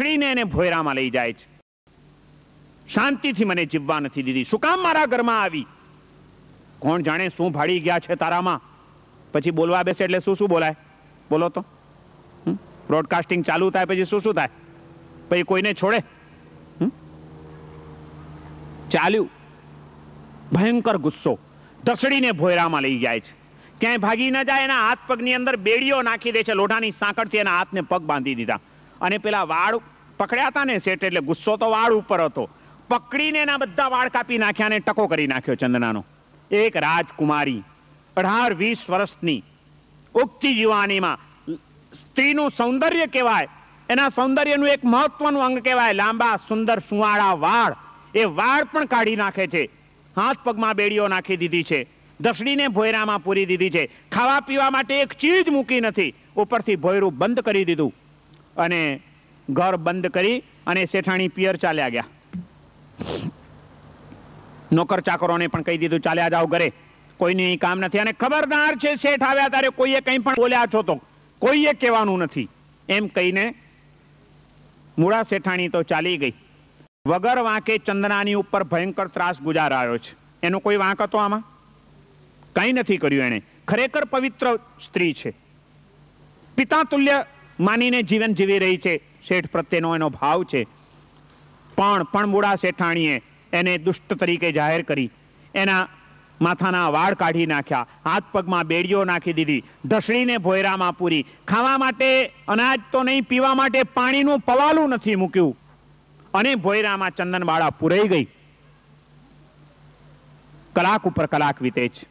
કચડીને એને ભોયરામાં લઈ જાય છે શાંતિથી મને જીવવા નથી દીધી શું કામ મારા ઘરમાં આવી કોણ જાણે શું ભાડી ગયા છે તારામાં પછી બોલવા બેસે એટલે શું શું બોલાય બોલો તો બ્રોડકાસ્ટિંગ ચાલુ થાય પછી શું શું થાય પછી કોઈને છોડે ચાલ્યું ભયંકર ગુસ્સો ઢસડીને ભોયરામાં લઈ જાય છે ક્યાંય ભાગી ન જાય એના હાથ પગની અંદર બેડીઓ નાખી દે છે લોઢાની સાંકળથી એના હાથને પગ બાંધી દીધા અને પેલા વાળ પકડ્યા હતા ને શેઠ એટલે ગુસ્સો તો વાળ ઉપર હતો પકડીને એના બધા વાળ કાપી નાખ્યા ને ટકો કરી નાખ્યો ચંદનાનો એક રાજકુમારી અઢાર વીસ વર્ષની ઉગતી જીવાનીમાં સ્ત્રીનું સૌંદર્ય કહેવાય એના સૌંદર્યનું એક મહત્વનું અંગ કહેવાય લાંબા સુંદર સુવાળા વાળ એ વાળ પણ કાઢી નાખે છે હાથ પગમાં બેડીઓ નાખી દીધી છે દસડીને ભોયરામાં પૂરી દીધી છે ખાવા પીવા માટે એક ચીજ મૂકી નથી ઉપરથી ભોયરું બંધ કરી દીધું અને ઘર બંધ કરી અને શેઠાણી પિયર ચાલ્યા ગયા નોકર ચાકરોને પણ કહી દીધું ચાલ્યા જાઓ ઘરે કોઈને અહીં કામ નથી અને ખબરદાર છે શેઠ આવ્યા ત્યારે કોઈએ કંઈ પણ બોલ્યા છો તો કોઈએ કહેવાનું નથી એમ કહીને મૂળા શેઠાણી તો ચાલી ગઈ વગર વાંકે ચંદનાની ઉપર ભયંકર ત્રાસ ગુજાર આવ્યો છે એનો કોઈ વાંક હતો આમાં કંઈ નથી કર્યું એણે ખરેખર પવિત્ર સ્ત્રી છે પિતા તુલ્ય માનીને જીવન જીવી રહી છે શેઠ પ્રત્યેનો એનો ભાવ છે પણ પણ મૂળા શેઠાણીએ એને દુષ્ટ તરીકે જાહેર કરી એના માથાના વાળ કાઢી નાખ્યા હાથ પગમાં બેડીઓ નાખી દીધી ઢસડીને ભોયરામાં પૂરી ખાવા માટે અનાજ તો નહીં પીવા માટે પાણીનું પવાલું નથી મૂક્યું અને ભોયરામાં ચંદન ચંદનવાળા પૂરાઈ ગઈ કલાક ઉપર કલાક વીતે છે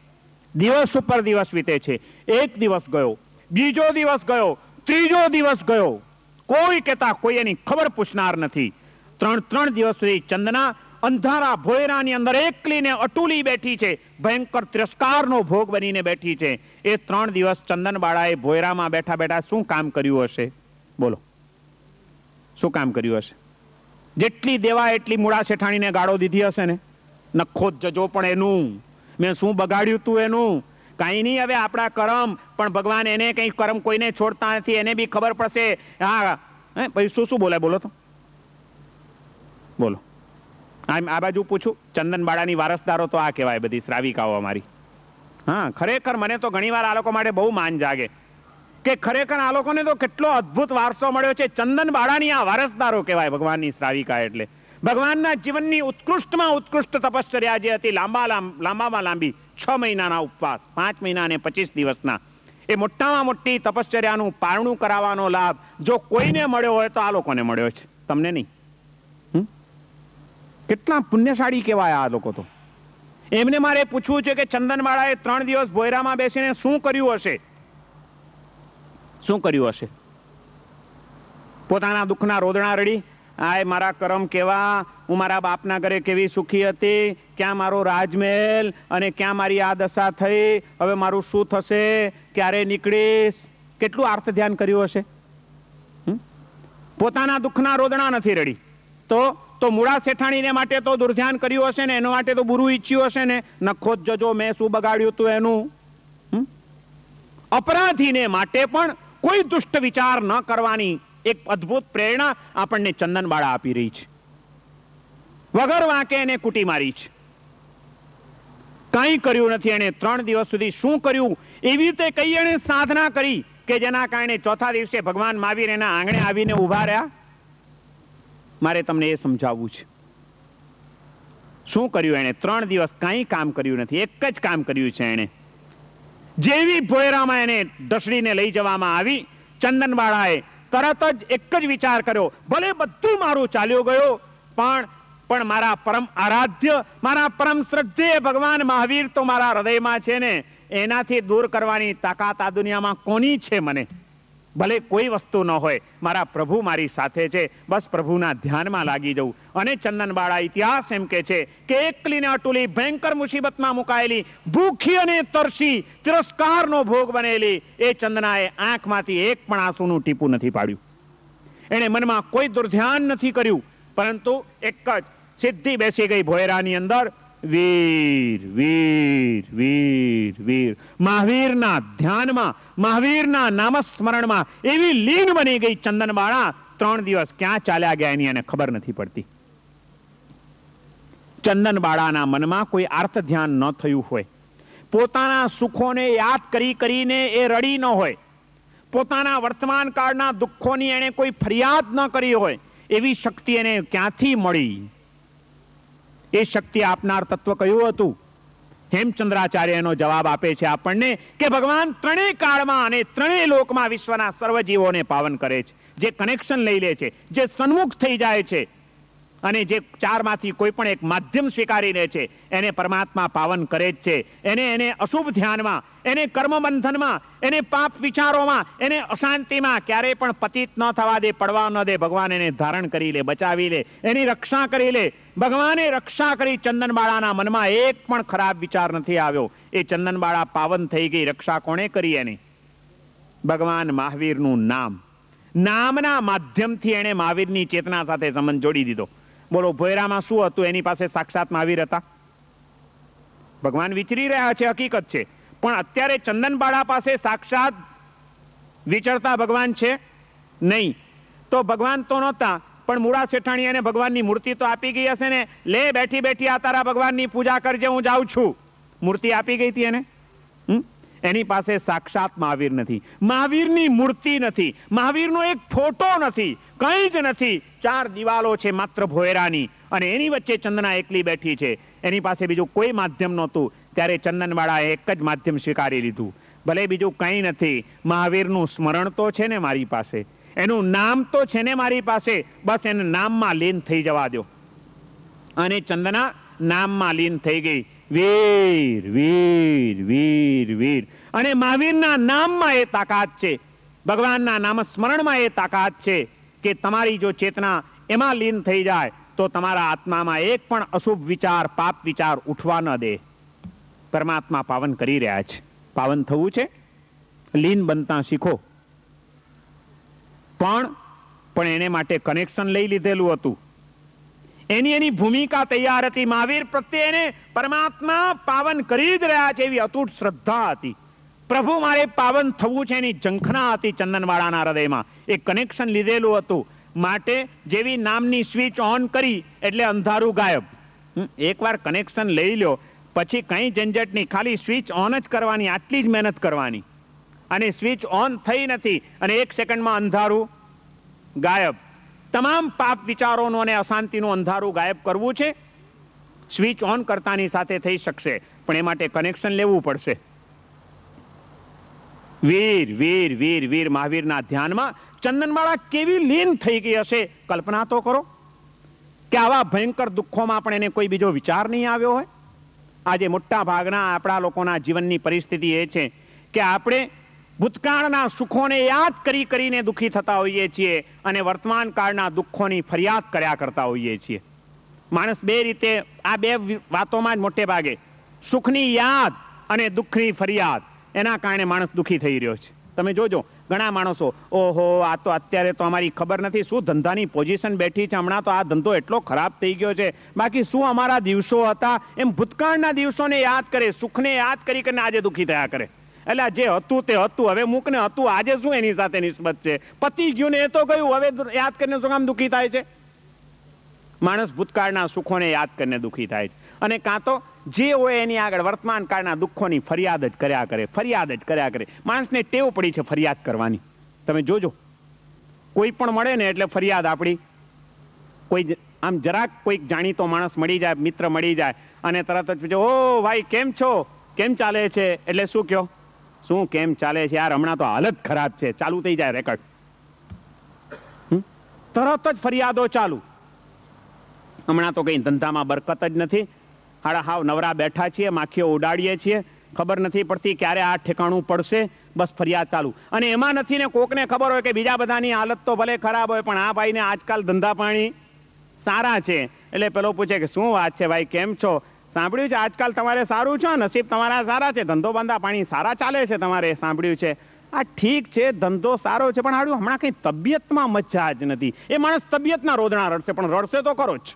દિવસ ઉપર દિવસ વીતે છે એક દિવસ ગયો બીજો દિવસ ગયો ત્રીજો દિવસ ગયો કોઈ કહેતા કોઈ એની ખબર પૂછનાર નથી ત્રણ ત્રણ દિવસ સુધી ચંદના અંધારા ભોયરાની અંદર એકલીને ને અટુલી બેઠી છે ભયંકર તિરસ્કારનો ભોગ બનીને બેઠી છે એ ત્રણ દિવસ ચંદન બાળાએ ભોયરામાં બેઠા બેઠા શું કામ કર્યું હશે બોલો શું કામ કર્યું હશે જેટલી દેવા એટલી મૂળા શેઠાણીને ગાળો દીધી હશે ને નખો જજો પણ એનું મેં શું બગાડ્યું તું એનું કાંઈ નહીં હવે આપણા કરમ પણ ભગવાન એને કંઈ કરમ કોઈને છોડતા નથી એને બી ખબર પડશે હા હે પછી શું શું બોલાય બોલો તો બોલો આમ આ બાજુ પૂછું ચંદનબાળાની વારસદારો તો આ કહેવાય બધી શ્રાવિકાઓ અમારી હા ખરેખર મને તો ઘણીવાર આ લોકો માટે બહુ માન જાગે કે ખરેખર આ લોકોને તો કેટલો અદ્ભુત વારસો મળ્યો છે ચંદન બાળાની આ વારસદારો કહેવાય ભગવાનની શ્રાવિકા એટલે ભગવાનના જીવનની ઉત્કૃષ્ટમાં ઉત્કૃષ્ટ તપશ્ચર્યા જે હતી લાંબા લાંબામાં લાંબી છ મહિનાના ઉપવાસ પાંચ મહિના અને પચીસ દિવસના એ મોટામાં મોટી તપશ્ચર્યાનું પારણું કરાવવાનો લાભ જો કોઈને મળ્યો હોય તો આ લોકોને મળ્યો છે તમને નહીં કેટલા પુણ્યશાળી કહેવાય આ લોકો તો એમને મારે પૂછવું છે કે ચંદનવાળાએ ત્રણ દિવસ ભોયરામાં બેસીને શું કર્યું હશે શું કર્યું હશે પોતાના દુઃખના રોદણા રડી આય મારા કરમ કેવા હું મારા બાપના ઘરે કેવી સુખી હતી ક્યાં મારો રાજમહેલ અને ક્યાં મારી આ દશા થઈ હવે મારું શું થશે ક્યારે નીકળીશ કેટલું આર્થ ધ્યાન કર્યું હશે પોતાના દુઃખના રોદણા નથી રડી તો તો મૂળા શેઠાણીને માટે તો દુર્ધ્યાન કર્યું હશે ને એના માટે તો બુરું ઈચ્છ્યું હશે ને નખો જ જજો મેં શું બગાડ્યું હતું એનું અપરાધીને માટે પણ કોઈ દુષ્ટ વિચાર ન કરવાની એક અદ્ભુત પ્રેરણા આપણને ચંદનબાળા આપી રહી છે વગર વાંકે એને કુટી મારી છે કંઈ કર્યું નથી એને ત્રણ દિવસ સુધી શું કર્યું એવી રીતે કઈ એણે સાધના કરી કે જેના કારણે ચોથા દિવસે ભગવાન મહાવીર એના આંગણે આવીને ઉભા રહ્યા મારે તમને એ સમજાવવું છે શું કર્યું એણે ત્રણ દિવસ કંઈ કામ કર્યું નથી એક જ કામ કર્યું છે એને જેવી ભોયરામાં એને દસડીને લઈ જવામાં આવી ચંદનવાળાએ તરત જ એક જ વિચાર કર્યો ભલે બધું મારું ચાલ્યો ગયો પણ પણ મારા પરમ આરાધ્ય મારા પરમ શ્રદ્ધેય ભગવાન મહાવીર તો મારા હૃદયમાં છે ને એનાથી દૂર કરવાની તાકાત આ દુનિયામાં કોની છે મને ભલે કોઈ વસ્તુ ન હોય મારા પ્રભુ મારી સાથે છે બસ પ્રભુના ધ્યાનમાં લાગી જવું અને ચંદનબાળા ઇતિહાસ એમ કે છે કે એકલીને અટુલી ભયંકર મુસીબતમાં મુકાયેલી ભૂખી અને તરસી તિરસ્કારનો ભોગ બનેલી એ ચંદનાએ આંખમાંથી એક પણ આંસુનું ટીપું નથી પાડ્યું એણે મનમાં કોઈ દુર્ધ્યાન નથી કર્યું પરંતુ એક જ સીધી બેસી ગઈ ભોયરાની અંદર વીર વીર વીર વીર મહાવીરના ધ્યાનમાં મહાવીરના નામસ્મરણમાં એવી લીન બની ગઈ ચંદનબાળા ત્રણ દિવસ ક્યાં ચાલ્યા ગયા એની એને ખબર નથી પડતી ચંદનબાળાના મનમાં કોઈ આર્થ ધ્યાન ન થયું હોય પોતાના સુખોને યાદ કરી કરીને એ રડી ન હોય પોતાના વર્તમાન કાળના દુઃખોની એણે કોઈ ફરિયાદ ન કરી હોય એવી શક્તિ એને ક્યાંથી મળી એ શક્તિ આપનાર તત્વ કયું હતું હેમચંદ્રાચાર્ય જવાબ આપે છે આપણને કે ભગવાન ત્રણેય કાળમાં અને ત્રણેય લોકમાં વિશ્વના સર્વ પાવન કરે છે જે કનેક્શન લઈ લે છે જે સન્મુખ થઈ જાય છે અને જે ચારમાંથી કોઈ પણ એક માધ્યમ સ્વીકારી લે છે એને પરમાત્મા પાવન કરે જ છે એને એને અશુભ ધ્યાનમાં એને કર્મબંધનમાં એને પાપ વિચારોમાં એને અશાંતિમાં ક્યારેય પણ પતિત ન થવા દે પડવા ન દે ભગવાન એને ધારણ કરી લે બચાવી લે એની રક્ષા કરી લે ભગવાને રક્ષા કરી ચંદનબાળાના મનમાં એક પણ ખરાબ વિચાર નથી આવ્યો એ ચંદનબાળા પાવન થઈ ગઈ રક્ષા કોણે કરી એની ભગવાન મહાવીરનું નામ નામના માધ્યમથી એણે મહાવીરની ચેતના સાથે સંબંધ જોડી દીધો બોલો ભોયરામાં શું હતું એની પાસે સાક્ષાત મહાવીર હતા ભગવાન વિચરી રહ્યા છે હકીકત છે પણ અત્યારે ચંદનબાળા પાસે સાક્ષાત વિચરતા ભગવાન છે નહીં તો ભગવાન તો નહોતા પણ મૂળા શેઠાણી ભગવાનની મૂર્તિ તો આપી ગઈ હશે ને લે બેઠી બેઠી આ તારા ભગવાનની પૂજા કરજે હું જાઉં છું મૂર્તિ આપી ગઈ હતી એને એની પાસે સાક્ષાત મહાવીર નથી મહાવીરની મૂર્તિ નથી મહાવીરનો એક ફોટો નથી કંઈ જ નથી ચાર દિવાલો છે માત્ર ભોયરાની અને એની વચ્ચે ચંદના એકલી બેઠી છે એની પાસે બીજું કોઈ માધ્યમ નહોતું ત્યારે ચંદનવાળાએ એક જ માધ્યમ સ્વીકારી લીધું ભલે બીજું કંઈ નથી મહાવીરનું સ્મરણ તો છે ને મારી પાસે એનું નામ તો છે ને મારી પાસે બસ એને નામમાં લીન થઈ જવા દો અને ચંદના નામમાં લીન થઈ ગઈ વીર વીર વીર વીર અને મહાવીરના નામમાં એ તાકાત છે ભગવાનના નામસ્મરણમાં એ તાકાત છે કે તમારી જો ચેતના એમાં લીન થઈ જાય તો તમારા આત્મામાં એક પણ અશુભ વિચાર પાપ વિચાર ઉઠવા ન દે પરમાત્મા પાવન કરી રહ્યા છે પાવન થવું છે લીન બનતા શીખો પણ પણ એને માટે કનેક્શન લઈ લીધેલું હતું એની એની ભૂમિકા તૈયાર હતી મહાવીર પ્રત્યે એને પરમાત્મા પાવન કરી જ રહ્યા છે એવી અતૂટ શ્રદ્ધા હતી પ્રભુ મારે પાવન થવું છે એની ઝંખના હતી ચંદનવાળાના હૃદયમાં એ કનેક્શન લીધેલું હતું માટે જેવી નામની સ્વિચ ઓન કરી એટલે અંધારું ગાયબ એકવાર કનેક્શન લઈ લ્યો પછી કંઈ ઝંઝટ નહીં ખાલી સ્વિચ ઓન જ કરવાની આટલી જ મહેનત કરવાની અને સ્વિચ ઓન થઈ નથી અને એક સેકન્ડમાં અંધારું ગાયબ તમામ પાપ વિચારોનું અને અશાંતિનું અંધારું ગાયબ કરવું છે સ્વિચ ઓન કરતાની સાથે થઈ શકશે પણ એ માટે કનેક્શન લેવું પડશે વીર વીર વીર વીર મહાવીરના ધ્યાનમાં ચંદનવાળા કેવી લીન થઈ ગઈ હશે કલ્પના તો કરો કે આવા ભયંકર દુઃખોમાં પણ એને કોઈ બીજો વિચાર નહીં આવ્યો હોય આજે મોટા ભાગના આપણા લોકોના જીવનની પરિસ્થિતિ એ છે કે આપણે ભૂતકાળના સુખોને યાદ કરી કરીને દુઃખી થતા હોઈએ છીએ અને વર્તમાન કાળના દુઃખોની ફરિયાદ કર્યા કરતા હોઈએ છીએ માણસ બે રીતે આ બે વાતોમાં જ મોટે ભાગે સુખની યાદ અને દુઃખની ફરિયાદ એના કારણે માણસ દુઃખી થઈ રહ્યો છે તમે જોજો ઘણા માણસો ઓહો આ તો અત્યારે તો અમારી ખબર નથી શું ધંધાની પોઝિશન બેઠી છે હમણાં તો આ ધંધો એટલો ખરાબ થઈ ગયો છે બાકી શું અમારા દિવસો હતા એમ ભૂતકાળના દિવસોને યાદ કરે સુખને યાદ કરી કરીને આજે દુઃખી થયા કરે એટલે જે હતું તે હતું હવે ને હતું આજે શું એની સાથે નિસ્બત છે પતિ ગયું ને એ તો ગયું હવે યાદ કરીને શું કામ દુઃખી થાય છે માણસ ભૂતકાળના સુખોને યાદ કરીને દુઃખી થાય છે અને કાં તો જે હોય એની આગળ વર્તમાન કાળના દુઃખોની ફરિયાદ જ કર્યા કરે ફરિયાદ જ કર્યા કરે માણસને ટેવ પડી છે ફરિયાદ કરવાની તમે જોજો કોઈ પણ મળે ને એટલે ફરિયાદ આપણી કોઈ આમ જરાક કોઈક જાણીતો માણસ મળી જાય મિત્ર મળી જાય અને તરત જ પૂછે ઓ ભાઈ કેમ છો કેમ ચાલે છે એટલે શું કહો શું કેમ ચાલે છે યાર હમણાં તો હાલત ખરાબ છે ચાલુ થઈ જાય રેકર્ડ તરત જ ફરિયાદો ચાલુ હમણાં તો કંઈ ધંધામાં બરકત જ નથી હાડા હાવ નવરા બેઠા છીએ માખીઓ ઉડાડીએ છીએ ખબર નથી પડતી ક્યારે આ ઠેકાણું પડશે બસ ફરિયાદ ચાલુ અને એમાં નથી ને કોકને ખબર હોય કે બીજા બધાની હાલત તો ભલે ખરાબ હોય પણ આ ભાઈને આજકાલ ધંધા પાણી સારા છે એટલે પેલો પૂછે કે શું વાત છે ભાઈ કેમ છો સાંભળ્યું છે આજકાલ તમારે સારું છે નસીબ તમારા સારા છે ધંધો બંધા પાણી સારા ચાલે છે તમારે સાંભળ્યું છે આ ઠીક છે ધંધો સારો છે પણ હાડું હમણાં કંઈ તબિયતમાં મજા જ નથી એ માણસ તબિયતના રોદણા રડશે પણ રડશે તો કરો જ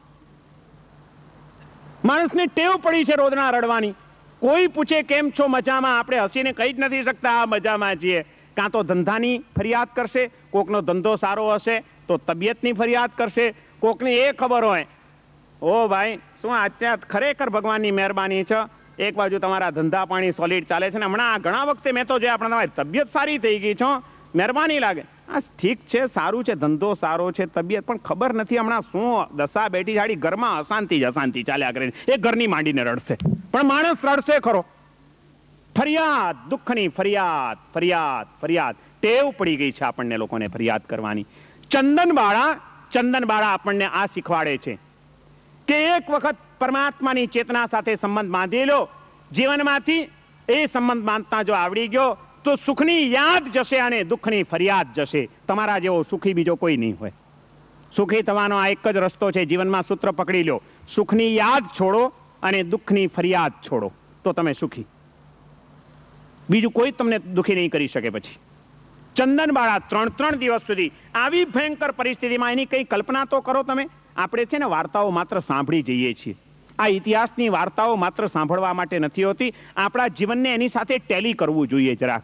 માણસને ટેવ પડી છે રોદણા રડવાની કોઈ પૂછે કેમ છો મજામાં આપણે હસીને કહી જ નથી શકતા આ મજામાં છીએ કાં તો ધંધાની ફરિયાદ કરશે કોકનો ધંધો સારો હશે તો તબિયતની ફરિયાદ કરશે કોકને એ ખબર હોય ઓ ભાઈ શું આ ખરેખર ભગવાનની મહેરબાની છે એક બાજુ તમારા ધંધા પાણી સોલિડ ચાલે છે ને હમણાં ઘણા વખતે મેં તો જે આપણે તમારી તબિયત સારી થઈ ગઈ છો મહેરબાની લાગે આ ઠીક છે સારું છે ધંધો સારો છે તબિયત પણ ખબર નથી હમણાં શું દશા બેઠી જાડી ઘરમાં અશાંતિ જ અશાંતિ ચાલ્યા કરે એ ઘરની માંડીને રડશે પણ માણસ રડશે ખરો ફરિયાદ દુઃખની ફરિયાદ ફરિયાદ ફરિયાદ ટેવ પડી ગઈ છે આપણને લોકોને ફરિયાદ કરવાની ચંદન બાળા ચંદન બાળા આપણને આ શીખવાડે છે કે એક વખત પરમાત્માની ચેતના સાથે સંબંધ બાંધી લો જીવનમાંથી એ સંબંધ બાંધતા જો આવડી ગયો તો સુખની યાદ જશે અને દુઃખની ફરિયાદ જશે તમારા જેવો સુખી બીજો કોઈ નહીં હોય સુખી થવાનો આ એક જ રસ્તો છે જીવનમાં સૂત્ર પકડી લો સુખની યાદ છોડો અને દુઃખની ફરિયાદ છોડો તો તમે સુખી બીજું કોઈ તમને દુઃખી નહીં કરી શકે પછી ચંદન ચંદનબાળા ત્રણ ત્રણ દિવસ સુધી આવી ભયંકર પરિસ્થિતિમાં એની કઈ કલ્પના તો કરો તમે આપણે છે ને વાર્તાઓ માત્ર સાંભળી જઈએ છીએ આ ઇતિહાસની વાર્તાઓ માત્ર સાંભળવા માટે નથી હોતી આપણા જીવનને એની સાથે ટેલી કરવું જોઈએ જરા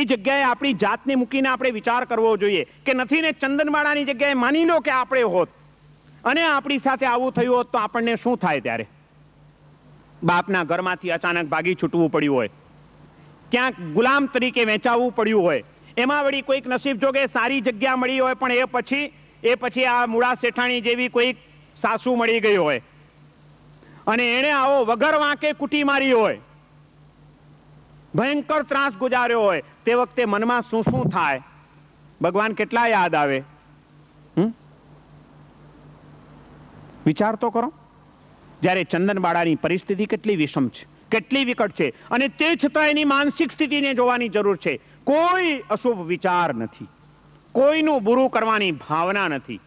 એ જગ્યાએ આપણી જાતને મૂકીને આપણે વિચાર કરવો જોઈએ કે નથી ને ચંદનવાડાની જગ્યાએ માની લો કે આપણે હોત અને આપણી સાથે આવું થયું હોત તો આપણને શું થાય ત્યારે બાપના ઘરમાંથી અચાનક ભાગી છૂટવું પડ્યું હોય ક્યાંક ગુલામ તરીકે વેચાવવું પડ્યું હોય એમાં વળી કોઈક નસીબ જોગે સારી જગ્યા મળી હોય પણ એ પછી એ પછી આ મૂળા શેઠાણી જેવી કોઈ સાસુ મળી ગઈ હોય અને એણે આવો વગર વાંકે કુટી મારી હોય ભયંકર ત્રાસ ગુજાર્યો હોય તે વખતે મનમાં શું શું થાય ભગવાન કેટલા યાદ આવે વિચાર તો કરો જ્યારે ચંદનબાળાની પરિસ્થિતિ કેટલી વિષમ છે કેટલી વિકટ છે અને તે છતાં એની માનસિક સ્થિતિને જોવાની જરૂર છે કોઈ અશુભ વિચાર નથી કોઈનું બુરું કરવાની ભાવના નથી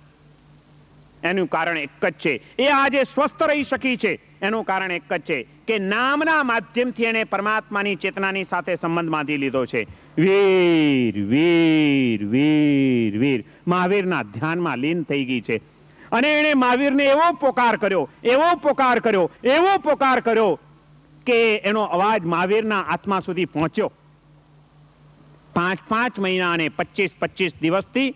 એનું કારણ એક જ છે એ આજે સ્વસ્થ રહી શકી છે એનું કારણ એક જ છે કે નામના માધ્યમથી એને પરમાત્માની ચેતનાની સાથે સંબંધ બાંધી લીધો છે વીર વીર વીર વીર મહાવીરના ધ્યાનમાં લીન થઈ ગઈ છે અને એણે મહાવીરને એવો પોકાર કર્યો એવો પોકાર કર્યો એવો પોકાર કર્યો કે એનો અવાજ મહાવીરના આત્મા સુધી પહોંચ્યો પાંચ પાંચ મહિના અને પચીસ પચીસ દિવસથી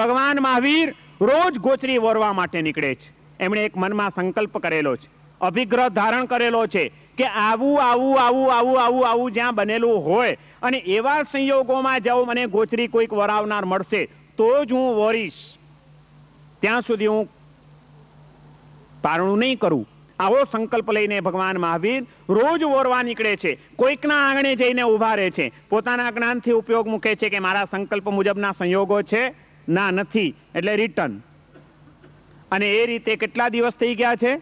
ભગવાન મહાવીર રોજ ગોચરી વોરવા માટે નીકળે છે એમણે એક મનમાં સંકલ્પ કરેલો છે અભિગ્રહ ધારણ કરેલો છે કે આવું આવું આવું આવું આવું આવું જ્યાં બનેલું હોય અને એવા સંયોગોમાં જાઉં મને ગોચરી કોઈક વરાવનાર મળશે તો જ હું વોરીશ ત્યાં સુધી હું પારણું નહીં કરું આવો સંકલ્પ લઈને ભગવાન મહાવીર રોજ ઓરવા નીકળે છે કોઈકના આંગણે જઈને ઉભા રહે છે પોતાના જ્ઞાનથી ઉપયોગ મૂકે છે કે મારા સંકલ્પ મુજબના સંયોગો છે ના નથી એટલે રિટર્ન અને એ રીતે કેટલા દિવસ થઈ ગયા છે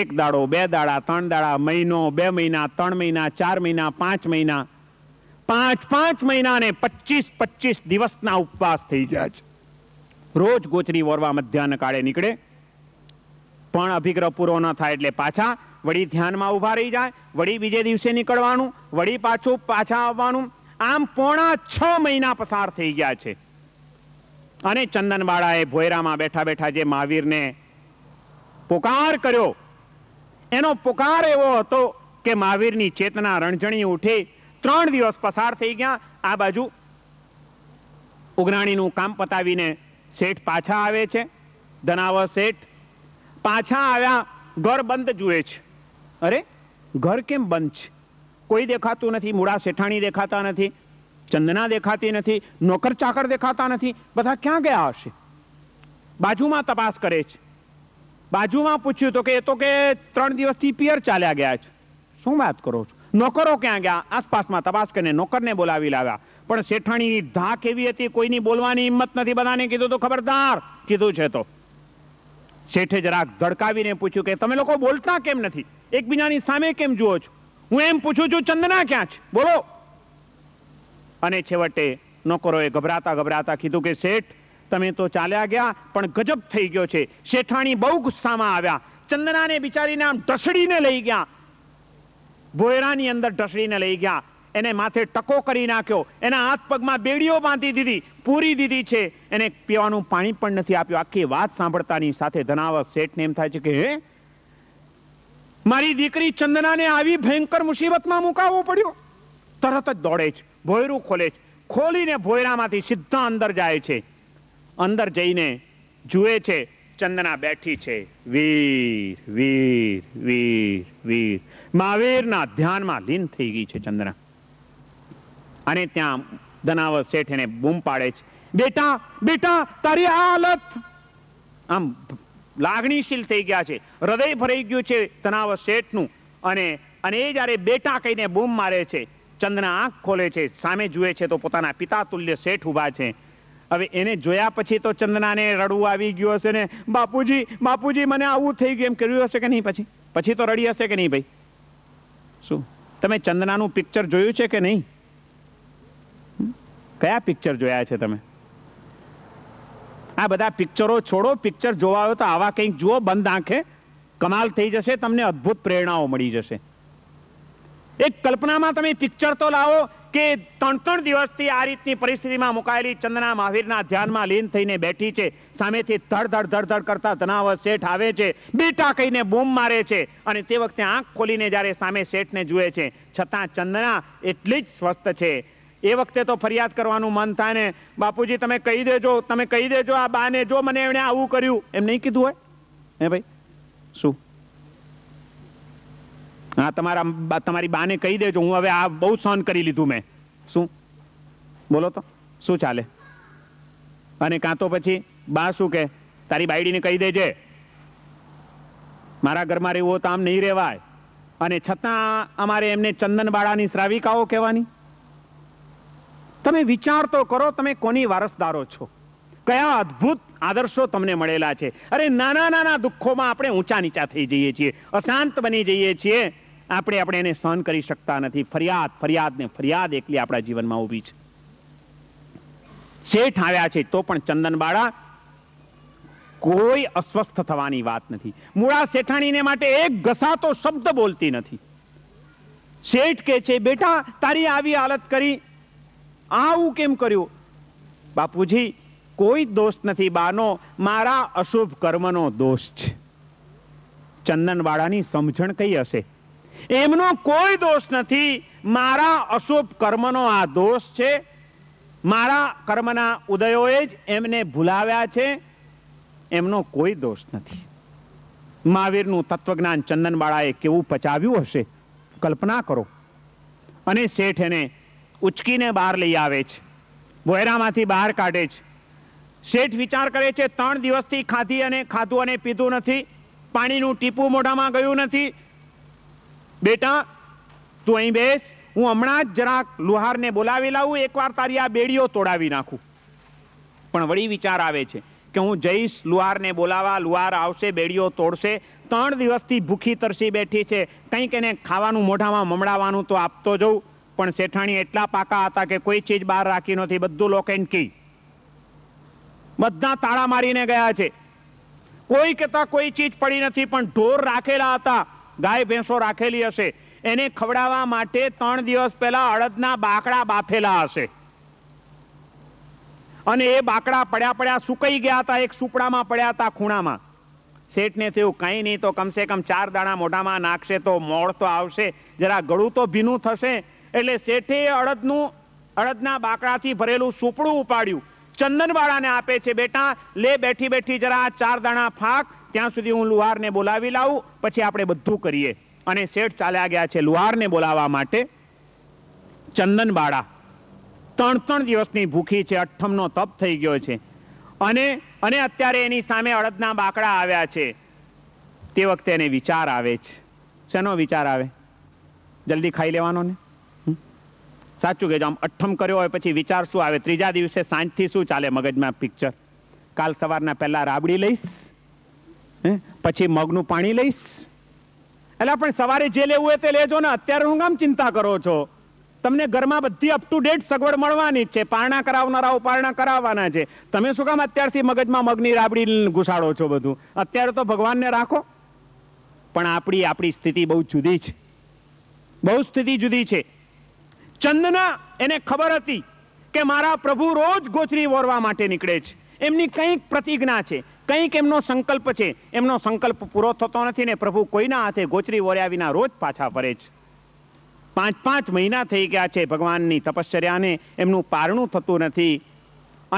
એક દાડો બે દાડા ત્રણ દાડા મહિનો બે મહિના ત્રણ મહિના ચાર મહિના પાંચ મહિના પાંચ પાંચ મહિના ને પચીસ પચીસ દિવસના ઉપવાસ થઈ ગયા છે રોજ ગોચરી વોરવા મધ્યાહન કાળે નીકળે પણ અભિગ્રહ પૂરો ન થાય એટલે પાછા વળી ધ્યાનમાં ઊભા રહી જાય વળી બીજે દિવસે નીકળવાનું વળી પાછું પાછા આવવાનું આમ પોણા છ મહિના પસાર થઈ ગયા છે અને ચંદનવાળાએ ભોયરામાં બેઠા બેઠા જે મહાવીરને પોકાર કર્યો એનો પોકાર એવો હતો કે મહાવીરની ચેતના રણજણી ઉઠી ત્રણ દિવસ પસાર થઈ ગયા આ બાજુ ઉઘરાણીનું કામ પતાવીને શેઠ પાછા આવે છે ધનાવર શેઠ પાછા આવ્યા ઘર બંધ જુએ છે અરે ઘર કેમ બંધ છે કોઈ દેખાતું નથી મૂળા શેઠાણી દેખાતા નથી ચંદના દેખાતી નથી નોકર ચાકર દેખાતા નથી બધા ક્યાં ગયા હશે બાજુમાં તપાસ કરે છે બાજુમાં પૂછ્યું તો કે એ તો કે ત્રણ દિવસથી પિયર ચાલ્યા ગયા છે શું વાત કરો છો નોકરો ક્યાં ગયા આસપાસમાં તપાસ કરીને નોકરને બોલાવી લાવ્યા પણ શેઠાણીની ધાક એવી હતી કોઈની બોલવાની હિંમત નથી બધાને કીધું તો ખબરદાર કીધું છે તો શેઠે જરાક ધડકાવીને પૂછ્યું કે તમે લોકો બોલતા કેમ નથી એકબીજાની સામે કેમ જુઓ છો હું એમ પૂછું છું ચંદના ક્યાં છે બોલો અને છેવટે નોકરોએ ગભરાતા ગભરાતા કીધું કે શેઠ તમે તો ચાલ્યા ગયા પણ ગજબ થઈ ગયો છે શેઠાણી બહુ ગુસ્સામાં આવ્યા ચંદનાને બિચારીને આમ ઢસડીને લઈ ગયા ભોયરાની અંદર ઢસડીને લઈ ગયા એને માથે ટકો કરી નાખ્યો એના હાથ પગમાં બેડીઓ બાંધી દીધી પૂરી દીધી છે એને પીવાનું પાણી પણ નથી આપ્યું આખી વાત સાંભળતાની સાથે ધનાવત શેઠને એમ થાય છે કે હે મારી દીકરી ચંદનાને આવી ભયંકર મુસીબતમાં મુકાવવો પડ્યો તરત જ દોડે છે ભોયરું ખોલે છે ખોલીને ભોયરામાંથી સીધા અંદર જાય છે અંદર જઈને જુએ છે ચંદના બેઠી છે વીર વીર વીર વીર મહાવીરના ધ્યાનમાં લીન થઈ ગઈ છે ચંદના અને ત્યાં ધનાવર શેઠ એને બૂમ પાડે છે બેટા બેટા તારી હાલત આમ લાગણીશીલ થઈ ગયા છે હૃદય ભરાઈ ગયું છે ધનાવર શેઠનું અને અને એ જ્યારે બેટા કહીને બૂમ મારે છે ચંદના આંખ ખોલે છે સામે જુએ છે તો પોતાના પિતા તુલ્ય શેઠ ઊભા છે હવે એને જોયા પછી તો ચંદનાને રડવું આવી ગયું હશે ને બાપુજી બાપુજી મને આવું થઈ ગયું એમ કર્યું હશે કે નહીં પછી પછી તો રડી હશે કે નહીં ભાઈ શું તમે ચંદનાનું પિક્ચર જોયું છે કે નહીં કયા પિક્ચર જોયા છે તમે આ બધા પિક્ચરો છોડો પિક્ચર જોવા હોય તો આવા કંઈક જુઓ બંધ આંખે કમાલ થઈ જશે તમને અદ્ભુત પ્રેરણાઓ મળી જશે એક કલ્પનામાં તમે પિક્ચર તો લાવો કે ત્રણ ત્રણ દિવસથી આ રીતની પરિસ્થિતિમાં મુકાયેલી ચંદના મહાવીરના ધ્યાનમાં લીન થઈને બેઠી છે સામેથી ધડધડ ધડધડ કરતા ધનાવ શેઠ આવે છે બેટા કહીને બૂમ મારે છે અને તે વખતે આંખ ખોલીને જ્યારે સામે શેઠને જુએ છે છતાં ચંદના એટલી જ સ્વસ્થ છે એ વખતે તો ફરિયાદ કરવાનું મન થાય ને બાપુજી તમે કહી દેજો તમે કહી દેજો આ બાને જો મને એણે આવું કર્યું એમ નહીં કીધું હોય હે ભાઈ શું હા તમારા તમારી બાને કહી દેજો હું હવે આ બહુ સહન કરી લીધું મેં શું બોલો તો શું ચાલે અને કાં તો પછી બા શું કે તારી બાયડીને કહી દેજે મારા ઘરમાં રહેવો તો આમ નહીં રહેવાય અને છતાં અમારે એમને ચંદન બાળાની શ્રાવિકાઓ કહેવાની તમે વિચાર તો કરો તમે કોની વારસદારો છો કયા અદભુત આદર્શો તમને મળેલા છે અરે નાના નાના દુઃખોમાં આપણે ઊંચા નીચા થઈ જઈએ છીએ અશાંત બની જઈએ છીએ આપણે આપણે એને સહન કરી શકતા નથી ફરિયાદ ફરિયાદ ને ફરિયાદ એકલી આપણા જીવનમાં ઊભી છે શેઠ આવ્યા છે તો પણ ચંદન બાળા કોઈ અસ્વસ્થ થવાની વાત નથી મૂળા શેઠાણીને માટે એક ઘસાતો શબ્દ બોલતી નથી શેઠ કે છે બેટા તારી આવી હાલત કરી આવું કેમ કર્યું બાપુજી કોઈ દોષ નથી બાનો મારા અશુભ કર્મનો દોષ છે ચંદનવાળાની સમજણ કઈ હશે એમનો કોઈ દોષ નથી મારા અશુભ કર્મનો આ દોષ છે મારા કર્મના ઉદયોએ જ એમને ભૂલાવ્યા છે એમનો કોઈ દોષ નથી મહાવીરનું તત્વજ્ઞાન ચંદનવાળાએ કેવું પચાવ્યું હશે કલ્પના કરો અને શેઠ એને ઉચકીને બહાર લઈ આવે છે ભોયરામાંથી બહાર કાઢે છે શેઠ વિચાર કરે છે ત્રણ દિવસથી ખાધી અને ખાધું અને પીધું નથી પાણીનું ટીપું મોઢામાં ગયું નથી બેટા તું અહીં બેસ હું હમણાં જ જરાક લુહારને બોલાવી લાવું એકવાર તારી આ બેડીઓ તોડાવી નાખું પણ વળી વિચાર આવે છે કે હું જઈશ લુહારને બોલાવા લુહાર આવશે બેડીઓ તોડશે ત્રણ દિવસથી ભૂખી તરસી બેઠી છે કંઈક એને ખાવાનું મોઢામાં મમડાવાનું તો આપતો જઉં પણ શેઠાણી એટલા પાકા હતા કે કોઈ ચીજ બહાર રાખી નથી બધું લોક એન્ડ કી બધા તાળા મારીને ગયા છે કોઈ કેતા કોઈ ચીજ પડી નથી પણ ઢોર રાખેલા હતા ગાય ભેંસો રાખેલી હશે એને ખવડાવવા માટે ત્રણ દિવસ પહેલા અડદના બાકડા બાફેલા હશે અને એ બાકડા પડ્યા પડ્યા સુકાઈ ગયા હતા એક સુપડામાં પડ્યા હતા ખૂણામાં શેઠને થયું કંઈ નહીં તો કમસે કમ ચાર દાણા મોઢામાં નાખશે તો મોડ તો આવશે જરા ગળું તો ભીનું થશે એટલે શેઠે અડદનું અડદના બાકડાથી ભરેલું સુપડું ઉપાડ્યું ચંદનવાળાને આપે છે બેટા લે બેઠી બેઠી જરા ચાર દાણા ફાક ત્યાં સુધી હું લુહારને બોલાવી લાવું પછી આપણે બધું કરીએ અને શેઠ ચાલ્યા ગયા છે લુહારને બોલાવવા માટે ચંદનબાળા ત્રણ ત્રણ દિવસની ભૂખી છે અઠ્ઠમનો તપ થઈ ગયો છે અને અને અત્યારે એની સામે અડદના બાકડા આવ્યા છે તે વખતે એને વિચાર આવે છે શેનો વિચાર આવે જલ્દી ખાઈ લેવાનો ને સાચું કહેજો આમ અઠ્ઠમ કર્યો હોય પછી વિચાર શું આવે ત્રીજા દિવસે સાંજથી શું ચાલે મગજમાં પિક્ચર કાલ સવારના પહેલા રાબડી લઈશ પછી મગનું પાણી લઈશ એટલે પણ સવારે જે લેવું હોય તે લેજો ને અત્યારે હું કામ ચિંતા કરો છો તમને ઘરમાં બધી અપ ટુ ડેટ સગવડ મળવાની જ છે પારણા કરાવનારાઓ પારણા કરાવવાના છે તમે શું કામ અત્યારથી મગજમાં મગની રાબડી ઘુસાડો છો બધું અત્યારે તો ભગવાનને રાખો પણ આપણી આપણી સ્થિતિ બહુ જુદી છે બહુ સ્થિતિ જુદી છે ચંદના એને ખબર હતી કે મારા પ્રભુ રોજ ગોચરી વોરવા માટે નીકળે છે એમની કંઈક પ્રતિજ્ઞા છે કંઈક એમનો સંકલ્પ છે એમનો સંકલ્પ પૂરો થતો નથી ને પ્રભુ કોઈના હાથે ગોચરી વોર્યા વિના રોજ પાછા ફરે છે પાંચ પાંચ મહિના થઈ ગયા છે ભગવાનની તપશ્ચર્યાને એમનું પારણું થતું નથી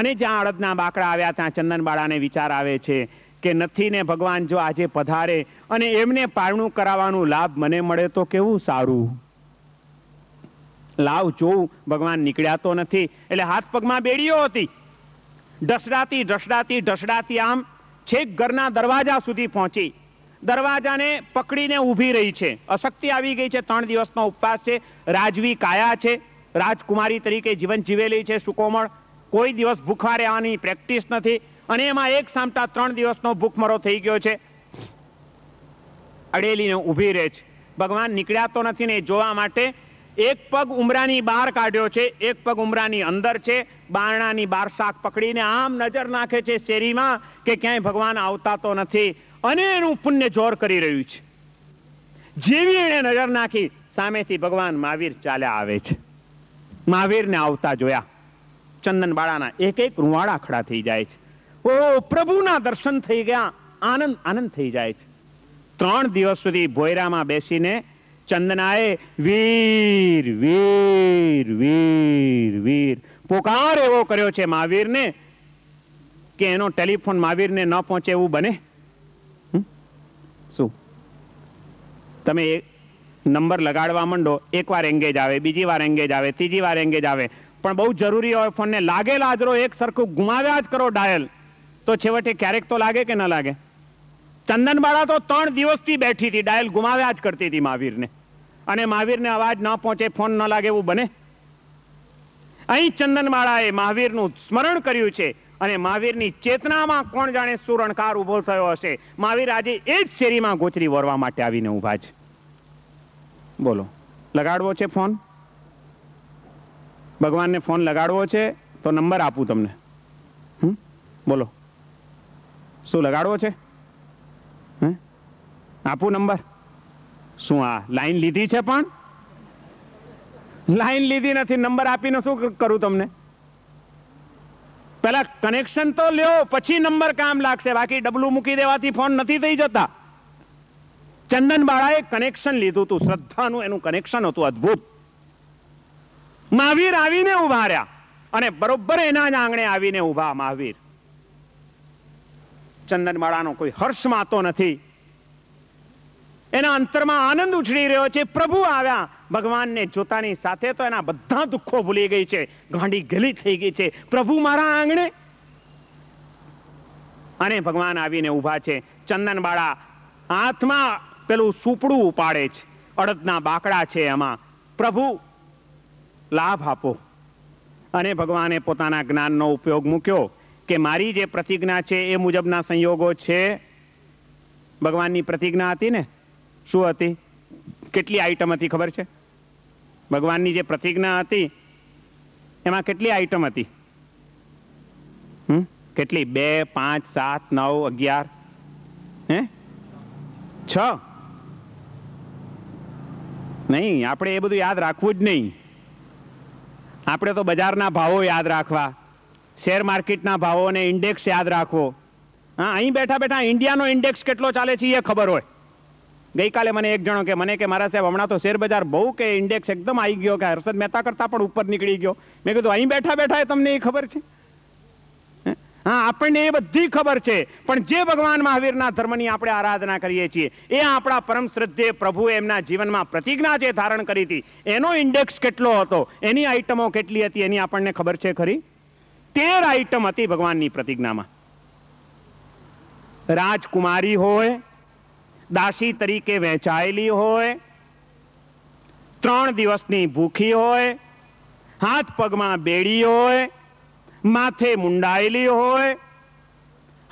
અને જ્યાં અડદના બાકડા આવ્યા ત્યાં ચંદનબાળાને વિચાર આવે છે કે નથી ને ભગવાન જો આજે પધારે અને એમને પારણું કરાવવાનું લાભ મને મળે તો કેવું સારું લાવ જોઉં ભગવાન નીકળ્યા નથી એટલે હાથ પગમાં બેડીઓ હતી ઢસડાતી ઢસડાતી ઢસડાતી આમ છેક ઘરના દરવાજા સુધી પહોંચી દરવાજાને પકડીને ઊભી રહી છે અશક્તિ આવી ગઈ છે ત્રણ દિવસનો ઉપવાસ છે રાજવી કાયા છે રાજકુમારી તરીકે જીવન જીવેલી છે સુકોમળ કોઈ દિવસ ભૂખા રહેવાની પ્રેક્ટિસ નથી અને એમાં એક સામતા ત્રણ દિવસનો ભૂખમરો થઈ ગયો છે અડેલીને ઊભી રહે છે ભગવાન નીકળ્યા તો નથી ને જોવા માટે એક પગ ઉમરાની બહાર કાઢ્યો છે એક પગ ઉમરાની અંદર છે બારણાની બાર શાક પકડીને આમ નજર નાખે છે શેરીમાં કે ક્યાંય ભગવાન આવતા તો નથી અને એનું પુણ્ય જોર કરી રહ્યું છે જેવી એણે નજર નાખી સામેથી ભગવાન મહાવીર ચાલ્યા આવે છે મહાવીરને આવતા જોયા ચંદન બાળાના એક એક રૂવાડા ખડા થઈ જાય છે ઓ પ્રભુના દર્શન થઈ ગયા આનંદ આનંદ થઈ જાય છે ત્રણ દિવસ સુધી ભોયરામાં બેસીને ચંદનાએ વીર વીર વીર વીર પોકાર એવો કર્યો છે મહાવીરને કે એનો ટેલિફોન મહાવીરને ન પહોંચે એવું બને શું તમે નંબર લગાડવા માંડો એકવાર એંગેજ આવે બીજી વાર એંગેજ આવે ત્રીજી વાર એંગેજ આવે પણ બહુ જરૂરી હોય ફોનને લાગેલા આજરો એક સરખું ગુમાવ્યા જ કરો ડાયલ તો છેવટે ક્યારેક તો લાગે કે ન લાગે ચંદનબાળા તો ત્રણ દિવસથી બેઠી હતી ડાયલ ગુમાવ્યા જ કરતી હતી મહાવીરને અને મહાવીરને અવાજ ન પહોંચે ફોન ન લાગે એવું બને અહીં ચંદનમાળાએ મહાવીરનું સ્મરણ કર્યું છે અને મહાવીરની ચેતનામાં કોણ જાણે સુરણકાર ઉભો થયો હશે મહાવીર આજે એ જ શેરીમાં ગોચરી વરવા માટે આવીને ઉભા છે બોલો લગાડવો છે ફોન ભગવાનને ફોન લગાડવો છે તો નંબર આપું તમને હમ બોલો શું લગાડવો છે હમ આપું નંબર શું આ લાઈન લીધી છે પણ લાઈન લીધી નથી નંબર આપીને શું કરું તમને પેલા કનેક્શન તો લ્યો પછી નંબર કામ લાગશે બાકી ડબલું મૂકી દેવાથી ફોન નથી થઈ જતા ચંદન બાળાએ કનેક્શન લીધું હતું શ્રદ્ધાનું એનું કનેક્શન હતું અદભુત મહાવીર આવીને ઉભા રહ્યા અને બરોબર એના જ આંગણે આવીને ઉભા મહાવીર ચંદન બાળાનો કોઈ હર્ષ માતો નથી એના અંતરમાં આનંદ ઉછળી રહ્યો છે પ્રભુ આવ્યા ભગવાનને જોતાની સાથે તો એના બધા દુઃખો ભૂલી ગઈ છે ગાંડી ગલી થઈ ગઈ છે પ્રભુ મારા આંગણે અને ભગવાન આવીને ઉભા છે ચંદન બાળા હાથમાં પેલું સુપડું ઉપાડે છે અડદના બાકડા છે એમાં પ્રભુ લાભ આપો અને ભગવાને પોતાના જ્ઞાનનો ઉપયોગ મૂક્યો કે મારી જે પ્રતિજ્ઞા છે એ મુજબના સંયોગો છે ભગવાનની પ્રતિજ્ઞા હતી ને શું હતી કેટલી આઈટમ હતી ખબર છે ભગવાનની જે પ્રતિજ્ઞા હતી એમાં કેટલી આઈટમ હતી કેટલી બે પાંચ સાત નવ અગિયાર હે છ નહીં આપણે એ બધું યાદ રાખવું જ નહીં આપણે તો બજારના ભાવો યાદ રાખવા શેર માર્કેટના ભાવો અને ઇન્ડેક્સ યાદ રાખવો હા અહીં બેઠા બેઠા ઇન્ડિયાનો ઇન્ડેક્સ કેટલો ચાલે છે એ ખબર હોય ગઈકાલે મને એક જણો કે મને કે મારા સાહેબ હમણાં તો શેર બજાર બહુ કે ઇન્ડેક્સ એકદમ આવી ગયો કે હર્ષદ મહેતા કરતા પણ ઉપર નીકળી ગયો મેં કીધું અહીં બેઠા બેઠા તમને એ ખબર છે હા આપણને એ બધી ખબર છે પણ જે ભગવાન મહાવીરના ધર્મની આપણે આરાધના કરીએ છીએ એ આપણા પરમ શ્રદ્ધે પ્રભુએ એમના જીવનમાં પ્રતિજ્ઞા જે ધારણ કરી હતી એનો ઇન્ડેક્સ કેટલો હતો એની આઈટમો કેટલી હતી એની આપણને ખબર છે ખરી તેર આઈટમ હતી ભગવાનની પ્રતિજ્ઞામાં રાજકુમારી હોય દાસી તરીકે વહેંચાયેલી હોય ત્રણ દિવસની ભૂખી હોય હાથ પગમાં બેડી હોય માથે મુંડાયેલી હોય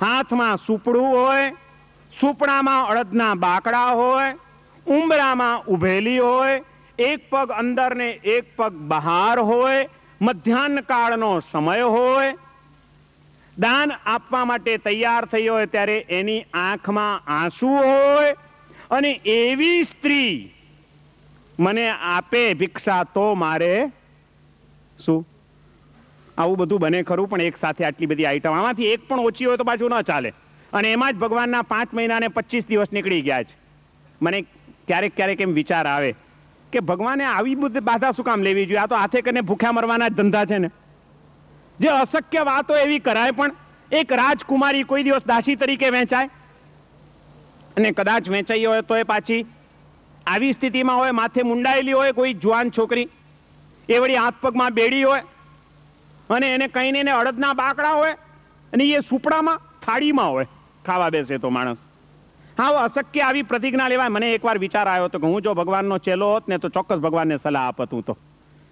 હાથમાં સૂપડું હોય સૂપડામાં અડદના બાકડા હોય ઉંબરામાં ઉભેલી હોય એક પગ અંદર ને એક પગ બહાર હોય મધ્યાહન કાળનો સમય હોય દાન આપવા માટે તૈયાર થયો હોય ત્યારે એની આંખમાં આંસુ હોય અને એવી સ્ત્રી મને આપે ભિક્ષા તો મારે શું આવું બધું બને ખરું પણ એક સાથે આટલી બધી આઈટમ આમાંથી એક પણ ઓછી હોય તો પાછું ન ચાલે અને એમાં જ ભગવાનના પાંચ મહિના અને પચીસ દિવસ નીકળી ગયા છે મને ક્યારેક ક્યારેક એમ વિચાર આવે કે ભગવાને આવી બધી બાધા શું કામ લેવી જોઈએ આ તો હાથે કરીને ભૂખ્યા મરવાના જ ધંધા છે ને જે અશક્ય વાતો એવી કરાય પણ એક રાજકુમારી કોઈ દિવસ દાસી તરીકે વેચાય અને કદાચ વેચાઈ હોય તો એ પાછી આવી સ્થિતિમાં હોય માથે મુંડાયેલી હોય કોઈ જુવાન છોકરી એ વળી હાથ પગમાં બેડી હોય અને એને કહીને એને અડદના બાકડા હોય અને એ સુપડામાં થાળીમાં હોય ખાવા બેસે તો માણસ હા અશક્ય આવી પ્રતિજ્ઞા લેવાય મને એકવાર વિચાર આવ્યો હતો કે હું જો ભગવાનનો ચેલો હોત ને તો ચોક્કસ ભગવાનને સલાહ આપત હું તો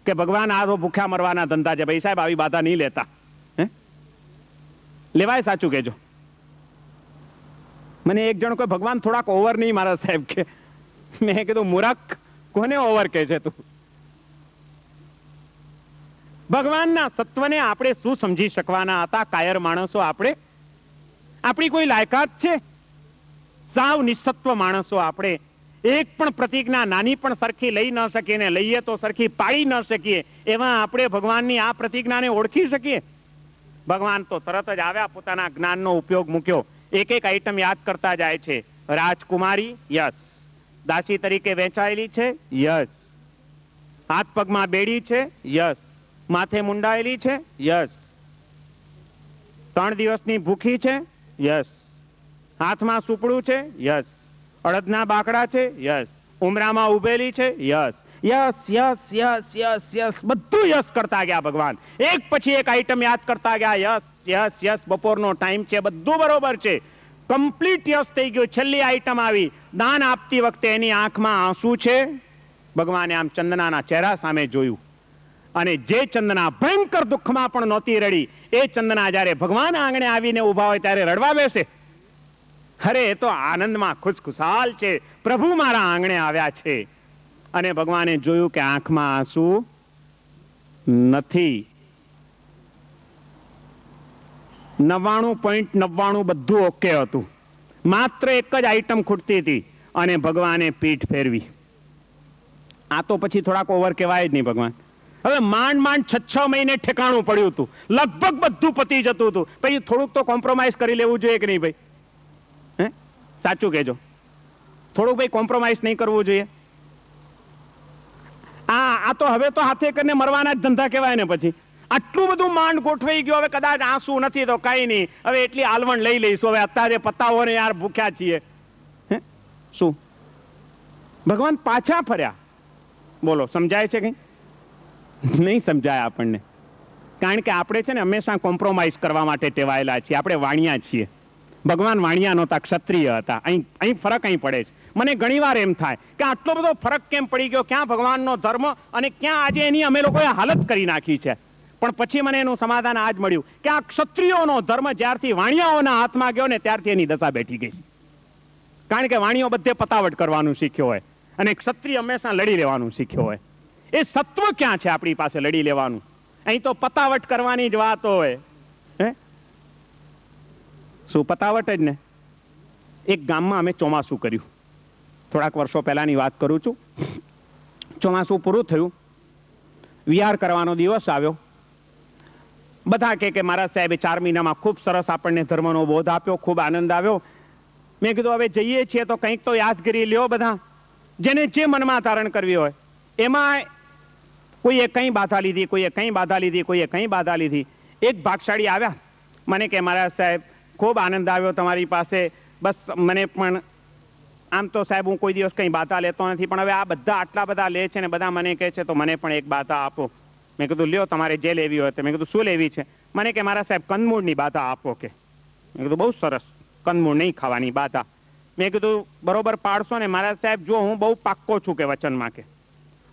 કે ભગવાન આ તો ભૂખ્યા મરવાના ધંધા છે ભાઈ સાહેબ આવી બાધા નહીં લેતા હે લેવાય સાચું કહેજો મને એક જણ કોઈ ભગવાન થોડાક ઓવર નહીં મારા સાહેબ કે મેં કીધું મૂરખ કોને ઓવર કહે છે તું ભગવાનના સત્વને આપણે શું સમજી શકવાના હતા કાયર માણસો આપણે આપણી કોઈ લાયકાત છે સાવ નિસત્વ માણસો આપણે એક પણ પ્રતિજ્ઞા નાની પણ સરખી લઈ ન શકીએ ને લઈએ તો સરખી પાડી ન શકીએ એવા આપણે ભગવાનની આ પ્રતિજ્ઞાને ઓળખી શકીએ ભગવાન તો તરત જ આવ્યા પોતાના જ્ઞાનનો ઉપયોગ મૂક્યો એક એક આઈટમ યાદ કરતા જાય છે રાજકુમારી યસ દાસી તરીકે વેચાયેલી છે યસ હાથ પગમાં બેડી છે યસ માથે મુંડાયેલી છે યસ ત્રણ દિવસની ભૂખી છે યસ હાથમાં સુપડું છે યસ અડદના બાકડા છે યસ ઉમરામાં ઉભેલી છે yes yes yes yes yes yes બધું યસ કરતા ગયા ભગવાન એક પછી એક આઈટમ યાદ કરતા ગયા યસ યસ યસ બપોરનો ટાઈમ છે બધું બરોબર છે કમ્પ્લીટ યસ થઈ ગયો છેલ્લી આઈટમ આવી દાન આપતી વખતે એની આંખમાં આંસુ છે ભગવાને આમ ચંદનાના ચહેરા સામે જોયું અને જે ચંદના ભયંકર દુઃખમાં પણ નહોતી રડી એ ચંદના જ્યારે ભગવાન આંગણે આવીને ઊભા હોય ત્યારે રડવા બેસે અરે એ તો આનંદમાં ખુશખુશાલ છે પ્રભુ મારા આંગણે આવ્યા છે અને ભગવાને જોયું કે આંખમાં આંસુ નથી નવ્વાણું પોઈન્ટ નવ્વાણું બધું ઓકે હતું માત્ર એક જ આઈટમ ખૂટતી હતી અને ભગવાને પીઠ ફેરવી આ તો પછી થોડાક ઓવર કહેવાય જ નહીં ભગવાન હવે માંડ માંડ છ છ મહિને ઠેકાણું પડ્યું હતું લગભગ બધું પતી જતું હતું પછી થોડુંક તો કોમ્પ્રોમાઇઝ કરી લેવું જોઈએ કે નહીં ભાઈ સાચું કહેજો થોડુંક ભાઈ કોમ્પ્રોમાઇઝ નહીં કરવું જોઈએ આ આ તો હવે તો હાથે કરીને મરવાના જ ધંધા કહેવાય ને પછી આટલું બધું માંડ ગોઠવાઈ ગયું હવે કદાચ આંસુ નથી તો કઈ નહીં હવે એટલી આલવણ લઈ લઈશું હવે અત્યારે પતાવો ને યાર ભૂખ્યા છીએ શું ભગવાન પાછા ફર્યા બોલો સમજાય છે કઈ નહીં સમજાય આપણને કારણ કે આપણે છે ને હંમેશા કોમ્પ્રોમાઇઝ કરવા માટે ટેવાયેલા છીએ આપણે વાણિયા છીએ ભગવાન વાણિયા નહોતા ક્ષત્રિય હતા અહીં અહીં ફરક અહીં પડે છે મને ઘણીવાર એમ થાય કે આટલો બધો ફરક કેમ પડી ગયો ક્યાં ભગવાનનો ધર્મ અને ક્યાં આજે એની અમે લોકોએ હાલત કરી નાખી છે પણ પછી મને એનું સમાધાન આજ મળ્યું કે આ ક્ષત્રિયોનો ધર્મ જ્યારથી વાણિયાઓના હાથમાં ગયો ને ત્યારથી એની દશા બેઠી ગઈ કારણ કે વાણીઓ બધે પતાવટ કરવાનું શીખ્યો હોય અને ક્ષત્રિય હંમેશા લડી લેવાનું શીખ્યો હોય એ સત્વ ક્યાં છે આપણી પાસે લડી લેવાનું અહીં તો પતાવટ કરવાની જ વાત હોય શું પતાવટ જ ને એક ગામમાં અમે ચોમાસું કર્યું થોડાક વર્ષો પહેલાંની વાત કરું છું ચોમાસું પૂરું થયું વિહાર કરવાનો દિવસ આવ્યો બધા કે કે મારા સાહેબે ચાર મહિનામાં ખૂબ સરસ આપણને ધર્મનો બોધ આપ્યો ખૂબ આનંદ આવ્યો મેં કીધું હવે જઈએ છીએ તો કંઈક તો યાદગીરી લ્યો બધા જેને જે મનમાં તારણ કરવી હોય એમાં કોઈએ કંઈ બાધા લીધી કોઈએ કંઈ બાધા લીધી કોઈએ કંઈ બાધા લીધી એક ભાગશાળી આવ્યા મને કે મારા સાહેબ ખૂબ આનંદ આવ્યો તમારી પાસે બસ મને પણ આમ તો સાહેબ હું કોઈ દિવસ કંઈ બાતા લેતો નથી પણ હવે આ બધા આટલા બધા લે છે ને બધા મને કહે છે તો મને પણ એક બાતા આપો મેં કીધું લ્યો તમારે જે લેવી હોય તે મેં કીધું શું લેવી છે મને કે મારા સાહેબ કંદમૂળની બાતા આપો કે મેં કીધું બહુ સરસ કંદમૂળ નહીં ખાવાની બાતા મેં કીધું બરોબર પાડશો ને મારા સાહેબ જો હું બહુ પાક્કો છું કે વચનમાં કે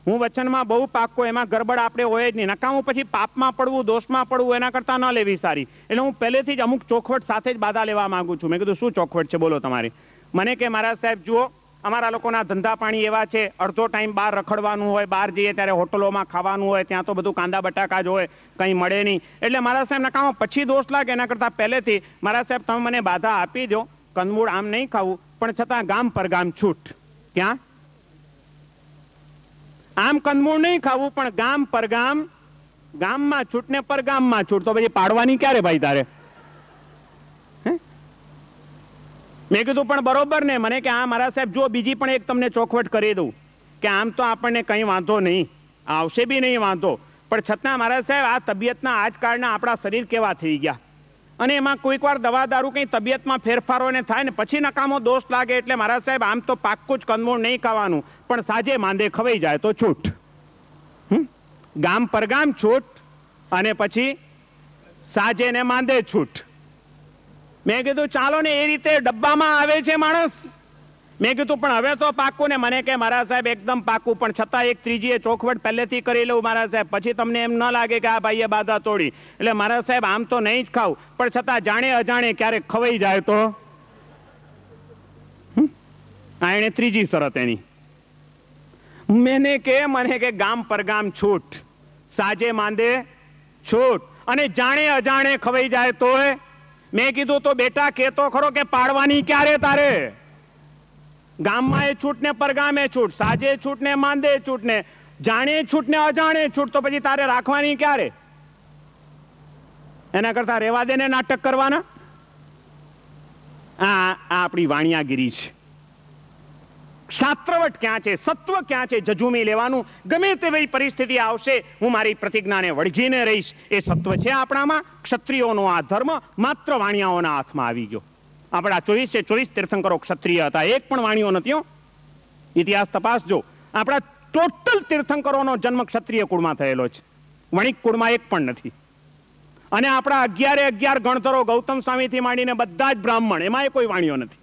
હું વચનમાં બહુ પાક્કો એમાં ગરબડ આપણે હોય જ નહીં નકામું પછી પાપમાં પડવું દોષમાં પડવું એના કરતાં ન લેવી સારી એટલે હું પહેલેથી જ અમુક ચોખવટ સાથે જ બાધા લેવા માંગુ છું મેં કીધું શું ચોખવટ છે બોલો તમારી મને કે મારા સાહેબ જુઓ અમારા લોકોના ધંધા પાણી એવા છે અડધો ટાઈમ બહાર રખડવાનું હોય બહાર જઈએ ત્યારે હોટલોમાં ખાવાનું હોય ત્યાં તો બધું કાંદા બટાકા જ હોય કંઈ મળે નહીં એટલે મારા સાહેબ નકામો પછી દોષ લાગે એના કરતાં પહેલેથી મારા સાહેબ તમે મને બાધા આપી દો કંદમૂળ આમ નહીં ખાવું પણ છતાં ગામ પર ગામ છૂટ ક્યાં આમ કંદમૂળ નહીં ખાવું પણ ગામ પર ગામ ગામમાં છૂટ ને પર ગામમાં છૂટ તો પછી પાડવાની ક્યારે ભાઈ તારે મેં કીધું પણ બરોબર ને મને કે આ મારા સાહેબ જો બીજી પણ એક તમને ચોખવટ કરી દઉં કે આમ તો આપણને કંઈ વાંધો નહીં આવશે બી નહીં વાંધો પણ છતાં મારા સાહેબ આ તબિયતના આજકાળના આપણા શરીર કેવા થઈ ગયા અને એમાં કોઈક વાર દવા દારૂ કંઈ તબિયતમાં ફેરફારો ને થાય ને પછી નકામો દોષ લાગે એટલે મારા સાહેબ આમ તો પાક્કું જ કંદમૂળ નહીં ખાવાનું પણ સાજે માંદે ખવાઈ જાય તો છૂટ ગામ પર ગામ છૂટ અને પછી સાજે ને માંદે છૂટ મેં કીધું ચાલો ને એ રીતે ડબ્બામાં આવે છે માણસ મેં કીધું પણ હવે તો પાકું ને મને કે મારા સાહેબ એકદમ પાકું પણ છતાં એક ત્રીજી એ ચોખવટ પહેલેથી કરી લઉં મારા સાહેબ પછી તમને એમ ન લાગે કે આ ભાઈએ બાધા તોડી એટલે મારા સાહેબ આમ તો નહીં જ ખાવ પણ છતાં જાણે અજાણે ક્યારેક ખવાઈ જાય તો આ એણે ત્રીજી શરત એની મેને કે મને કે ગામ પર ગામ છૂટ સાજે માંદે છૂટ અને જાણે અજાણે ખવાઈ જાય તો મેં કીધું તો બેટા કેતો ખરો કે પાડવાની ક્યારે તારે ગામમાં એ છૂટ ને પરગામે છૂટ સાજે છૂટ ને માંદે છૂટ ને જાણે છૂટ ને અજાણે છૂટ તો પછી તારે રાખવાની ક્યારે એના કરતા રેવા દે ને નાટક કરવાના આ આપણી વાણિયાગીરી છે શાસ્ત્રવટ ક્યાં છે સત્વ ક્યાં છે જજુમી લેવાનું ગમે તેવી પરિસ્થિતિ આવશે હું મારી પ્રતિજ્ઞાને વળગીને રહીશ એ સત્વ છે આપણામાં ક્ષત્રિયોનો આ ધર્મ માત્ર વાણિયાઓના હાથમાં આવી ગયો આપણા ચોવીસે ચોવીસ તીર્થંકરો ક્ષત્રિય હતા એક પણ વાણિયો નથી ઇતિહાસ તપાસજો આપણા ટોટલ તીર્થંકરોનો જન્મ ક્ષત્રિય કુળમાં થયેલો છે વણિક કુળમાં એક પણ નથી અને આપણા અગિયારે અગિયાર ગણધરો ગૌતમ સ્વામીથી માંડીને બધા જ બ્રાહ્મણ એમાં કોઈ વાણિયો નથી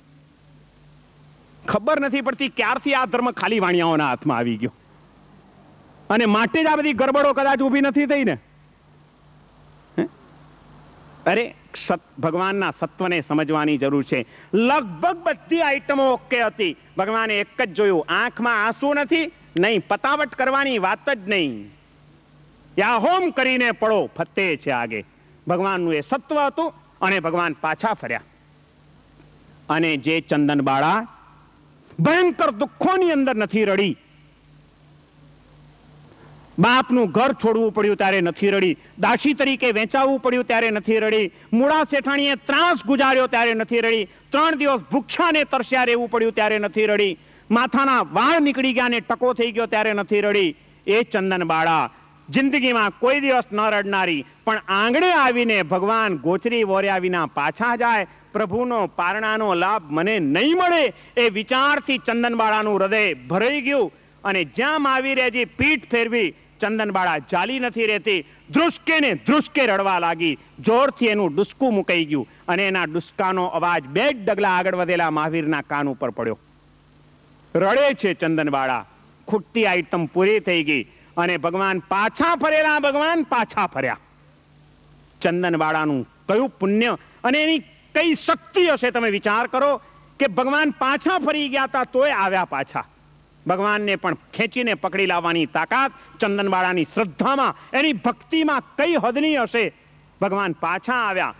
ખબર નથી પડતી ક્યારથી આ ધર્મ ખાલી વાણિયાઓના હાથમાં આવી ગયો અને માટે જ આ બધી ગરબડો કદાચ ઊભી નથી થઈ ને અરે ભગવાનના સત્વને સમજવાની જરૂર છે લગભગ બધી આઈટમો ઓકે હતી ભગવાને એક જ જોયું આંખમાં આંસુ નથી નહીં પતાવટ કરવાની વાત જ નહીં હોમ કરીને પડો ફતે છે આગે ભગવાનનું એ સત્વ હતું અને ભગવાન પાછા ફર્યા અને જે ચંદન બાળા ભયંકર દુઃખોની અંદર નથી રડી બાપનું ઘર છોડવું પડ્યું ત્યારે નથી રડી દાસી તરીકે વેચાવવું પડ્યું ત્યારે નથી રડી મૂળા શેઠાણીએ ત્રાસ ગુજાર્યો ત્યારે નથી રડી ત્રણ દિવસ ભૂખ્યાને તરસ્યા રહેવું પડ્યું ત્યારે નથી રડી માથાના વાળ નીકળી ગયા ને ટકો થઈ ગયો ત્યારે નથી રડી એ ચંદન બાળા જિંદગીમાં કોઈ દિવસ ન રડનારી પણ આંગણે આવીને ભગવાન ગોચરી વોર્યા વિના પાછા જાય પ્રભુનો પારણાનો લાભ મને નહીં મળે એ વિચારથી ચંદનબાળાનું હૃદય ભરાઈ ગયું અને જ્યાં માવીરેજી પીઠ ફેરવી ચંદનબાળા જાલી નથી રહેતી ધ્રુસકે ને ધ્રુસકે રડવા લાગી જોરથી એનું ડુસકું મુકાઈ ગયું અને એના ડુસકાનો અવાજ બે જ ડગલા આગળ વધેલા મહાવીરના કાન ઉપર પડ્યો રડે છે ચંદનબાળા ખૂટતી આઈટમ પૂરી થઈ ગઈ અને ભગવાન પાછા ફરેલા ભગવાન પાછા ફર્યા ચંદનવાળાનું કયું પુણ્ય અને એની કઈ શક્તિ હશે તમે વિચાર કરો કે ભગવાન પાછા ફરી ગયા હતા તોય આવ્યા પાછા ભગવાનને પણ ખેંચીને પકડી લાવવાની તાકાત ચંદનવાળાની શ્રદ્ધામાં એની ભક્તિમાં કઈ હદની હશે ભગવાન પાછા આવ્યા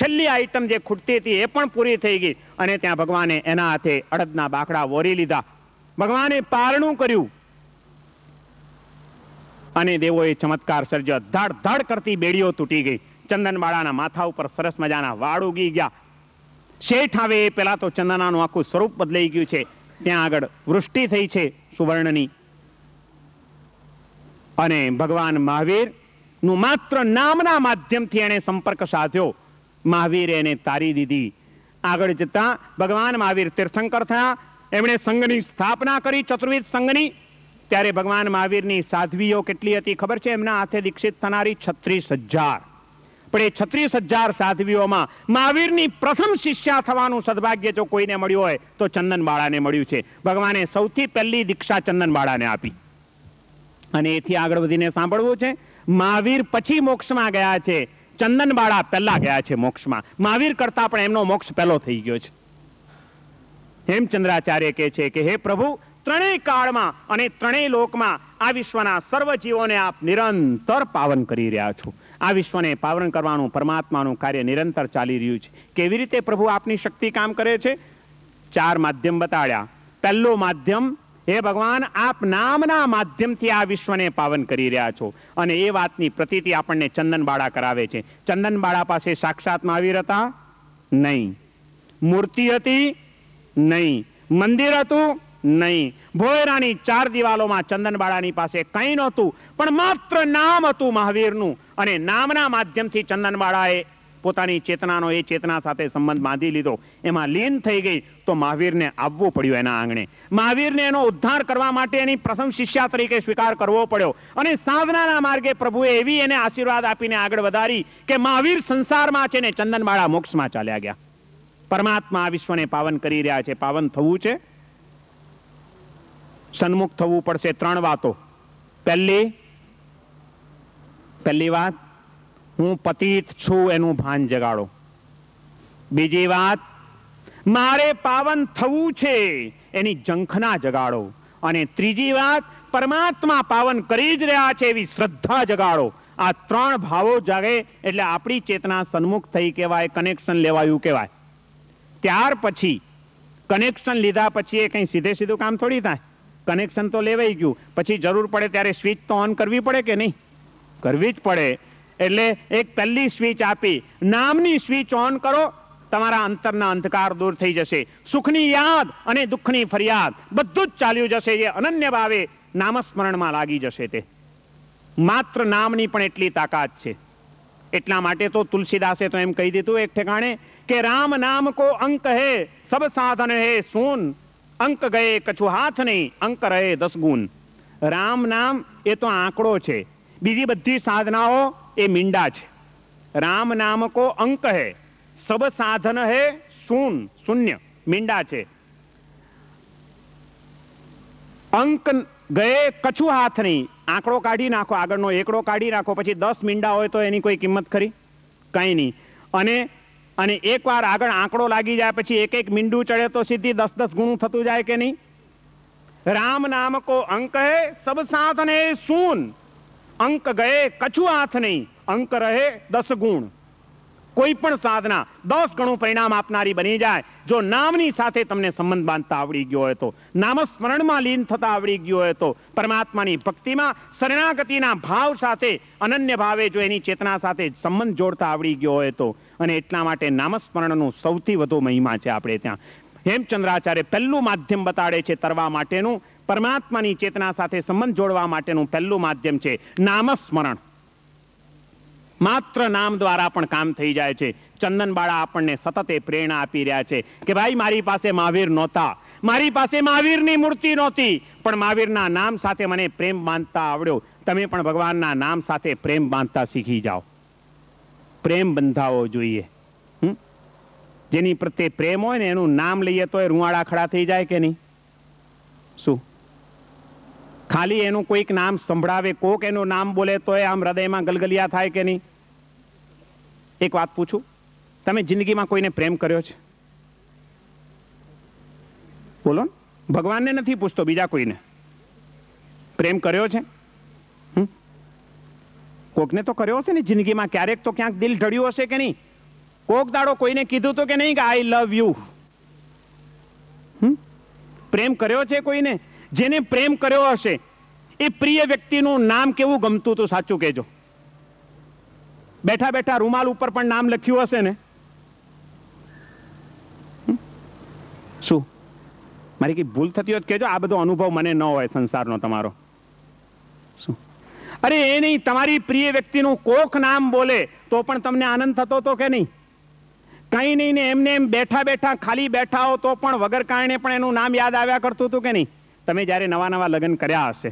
છેલ્લી આઈટમ જે ખૂટતી હતી એ પણ પૂરી થઈ ગઈ અને ત્યાં ભગવાને એના હાથે અડદના બાકડા વોરી લીધા ભગવાને પારણું કર્યું અને દેવોએ ચમત્કાર સર્જ્યો ધડ ધડ કરતી બેડીઓ તૂટી ગઈ ચંદનવાળાના માથા ઉપર સરસ મજાના વાળ ઉગી ગયા શેઠ આવે એ પહેલાં તો ચંદનાનું આખું સ્વરૂપ બદલાઈ ગયું છે ત્યાં આગળ વૃષ્ટિ થઈ છે સુવર્ણની અને ભગવાન મહાવીર નું માત્ર નામના માધ્યમથી એણે સંપર્ક સાધ્યો મહાવીરે એને તારી દીધી આગળ જતા ભગવાન મહાવીર તીર્થંકર થયા એમણે સંઘની સ્થાપના કરી ચતુર્વિધ સંઘની ત્યારે ભગવાન મહાવીરની સાધ્વીઓ કેટલી હતી ખબર છે એમના હાથે દીક્ષિત થનારી છત્રીસ હજાર પણ એ છત્રીસ હજાર સાધ્વીઓમાં મહાવીરની પ્રથમ શિષ્યા થવાનું સદભાગ્ય જો કોઈને મળ્યું હોય તો ચંદનબાળાને મળ્યું છે ભગવાને સૌથી પહેલી દીક્ષા ચંદનબાળાને આપી અને એથી આગળ વધીને સાંભળવું છે મહાવીર પછી મોક્ષમાં ગયા છે ચંદનબાળા પહેલા ગયા છે મોક્ષમાં મહાવીર કરતા પણ એમનો મોક્ષ પહેલો થઈ ગયો છે હેમચંદ્રાચાર્ય કહે છે કે હે પ્રભુ ત્રણેય કાળમાં અને ત્રણેય લોકમાં આ વિશ્વના સર્વ જીવોને આપ નિરંતર પાવન કરી રહ્યા છો આ વિશ્વને પાવન કરવાનું પરમાત્માનું કાર્ય નિરંતર ચાલી રહ્યું છે કેવી રીતે પ્રભુ આપની શક્તિ કામ કરે છે ચાર માધ્યમ બતાડ્યા પહેલો માધ્યમ હે ભગવાન આપ નામના માધ્યમથી આ વિશ્વને પાવન કરી રહ્યા છો અને એ વાતની પ્રતીતિ આપણને ચંદનબાળા કરાવે છે ચંદનબાળા પાસે સાક્ષાતમાં આવી હતા નહીં મૂર્તિ હતી નહીં મંદિર હતું નહીં ભોયરાની ચાર દિવાલોમાં ચંદનબાળાની પાસે કંઈ નહોતું પણ માત્ર નામ હતું મહાવીરનું અને નામના માધ્યમથી ચંદનબાળાએ પોતાની ચેતનાનો એ ચેતના સાથે સંબંધ બાંધી લીધો એમાં લીન થઈ ગઈ તો મહાવીરને આવવું પડ્યું એના આંગણે મહાવીરને એનો ઉદ્ધાર કરવા માટે એની પ્રથમ શિષ્યા તરીકે સ્વીકાર કરવો પડ્યો અને સાધનાના માર્ગે પ્રભુએ એવી એને આશીર્વાદ આપીને આગળ વધારી કે મહાવીર સંસારમાં છે ને ચંદનબાળા મોક્ષમાં ચાલ્યા ગયા પરમાત્મા આ વિશ્વને પાવન કરી રહ્યા છે પાવન થવું છે સન્મુખ થવું પડશે ત્રણ વાતો પહેલી પહેલી વાત હું પતિત છું એનું ભાન જગાડો બીજી વાત મારે પાવન થવું છે એની જંખના જગાડો અને ત્રીજી વાત પરમાત્મા પાવન કરી જ રહ્યા છે એવી શ્રદ્ધા જગાડો આ ત્રણ ભાવો જાગે એટલે આપણી ચેતના સન્મુખ થઈ કહેવાય કનેક્શન લેવાયું કહેવાય ત્યાર પછી કનેક્શન લીધા પછી એ કંઈ સીધે સીધું કામ થોડી થાય કનેક્શન તો લેવાઈ ગયું પછી જરૂર પડે ત્યારે સ્વિચ તો ઓન કરવી પડે કે નહીં કરવી જ પડે એટલે એક પહેલી સ્વિચ આપી નામની સ્વિચ ઓન કરો તમારા અંતરના અંધકાર દૂર થઈ જશે સુખની યાદ અને દુઃખની ફરિયાદ બધું જ ચાલ્યું જશે એ અનન્ય ભાવે નામસ્મરણમાં લાગી જશે તે માત્ર નામની પણ એટલી તાકાત છે એટલા માટે તો તુલસીદાસે તો એમ કહી દીધું એક ઠેકાણે કે રામ નામ કો અંક હે સબ સાધન હે સૂન અંક ગયે કછું હાથ નહીં અંક રહે દસ ગુણ રામ નામ એ તો આંકડો છે બીજી બધી સાધનાઓ એ મીંડા છે રામ નામ કો અંક હે સબ સાધન હે શૂન શૂન્ય મીંડા છે અંક ગયે કછું હાથ નહીં આંકડો કાઢી નાખો આગળનો એકડો કાઢી નાખો પછી દસ મીંડા હોય તો એની કોઈ કિંમત ખરી કાંઈ નહીં અને અને એકવાર આગળ આંકડો લાગી જાય પછી એક એક મીંડું ચડે તો સીધી દસ દસ ગુણું થતું જાય કે નહીં રામ નામ કો અંક હે સબ સાથ ને સૂન અંક ગયે કછુ હાથ નહીં અંક રહે દસ ગુણ કોઈ પણ સાધના દસ ગણું પરિણામ આપનારી બની જાય જો નામની સાથે તમને સંબંધ બાંધતા આવડી ગયો હોય તો નામસ્મરણમાં લીન થતા આવડી ગયો હોય તો પરમાત્માની ભક્તિમાં શરણાગતિના ભાવ સાથે અનન્ય ભાવે જો એની ચેતના સાથે સંબંધ જોડતા આવડી ગયો હોય તો અને એટલા માટે નામસ્મરણનું સૌથી વધુ મહિમા છે આપણે ત્યાં હેમચંદ્રાચાર્ય પહેલું માધ્યમ બતાડે છે તરવા માટેનું પરમાત્માની ચેતના સાથે સંબંધ જોડવા માટેનું પહેલું માધ્યમ છે નામસ્મરણ માત્ર નામ દ્વારા પણ કામ થઈ જાય છે ચંદન બાળા આપણને સતત એ પ્રેરણા આપી રહ્યા છે કે ભાઈ મારી પાસે મહાવીર નહોતા મારી પાસે મહાવીરની મૂર્તિ નહોતી પણ મહાવીરના નામ સાથે મને પ્રેમ બાંધતા આવડ્યો તમે પણ ભગવાનના નામ સાથે પ્રેમ બાંધતા શીખી જાઓ પ્રેમ બંધાવો જોઈએ જેની પ્રત્યે પ્રેમ હોય ને એનું નામ લઈએ તો એ રૂવાડા ખડા થઈ જાય કે નહીં શું ખાલી એનું કોઈક નામ સંભળાવે કોક એનું નામ બોલે તો એ આમ હૃદયમાં ગલગલિયા થાય કે નહીં એક વાત પૂછું તમે જિંદગીમાં કોઈને પ્રેમ કર્યો છે બોલો ભગવાનને નથી પૂછતો બીજા કોઈને પ્રેમ કર્યો છે કોકને તો કર્યો હશે ને જિંદગીમાં ક્યારેક તો ક્યાંક દિલ ઢળ્યું હશે કે નહીં કોક દાડો કોઈને કીધું તો કે નહીં કે આઈ લવ યુ પ્રેમ કર્યો છે કોઈને જેને પ્રેમ કર્યો હશે એ પ્રિય વ્યક્તિનું નામ કેવું ગમતું હતું સાચું કહેજો બેઠા બેઠા રૂમાલ ઉપર પણ નામ લખ્યું હશે ને શું મારી કઈ ભૂલ થતી હોય કહેજો આ બધો અનુભવ મને ન હોય સંસારનો તમારો શું અરે એ નહીં તમારી પ્રિય વ્યક્તિનું કોક નામ બોલે તો પણ તમને આનંદ થતો હતો કે નહીં કંઈ નહીં ને એમને એમ બેઠા બેઠા ખાલી બેઠા હો તો પણ વગર કારણે પણ એનું નામ યાદ આવ્યા કરતું હતું કે નહીં તમે જ્યારે નવા નવા લગ્ન કર્યા હશે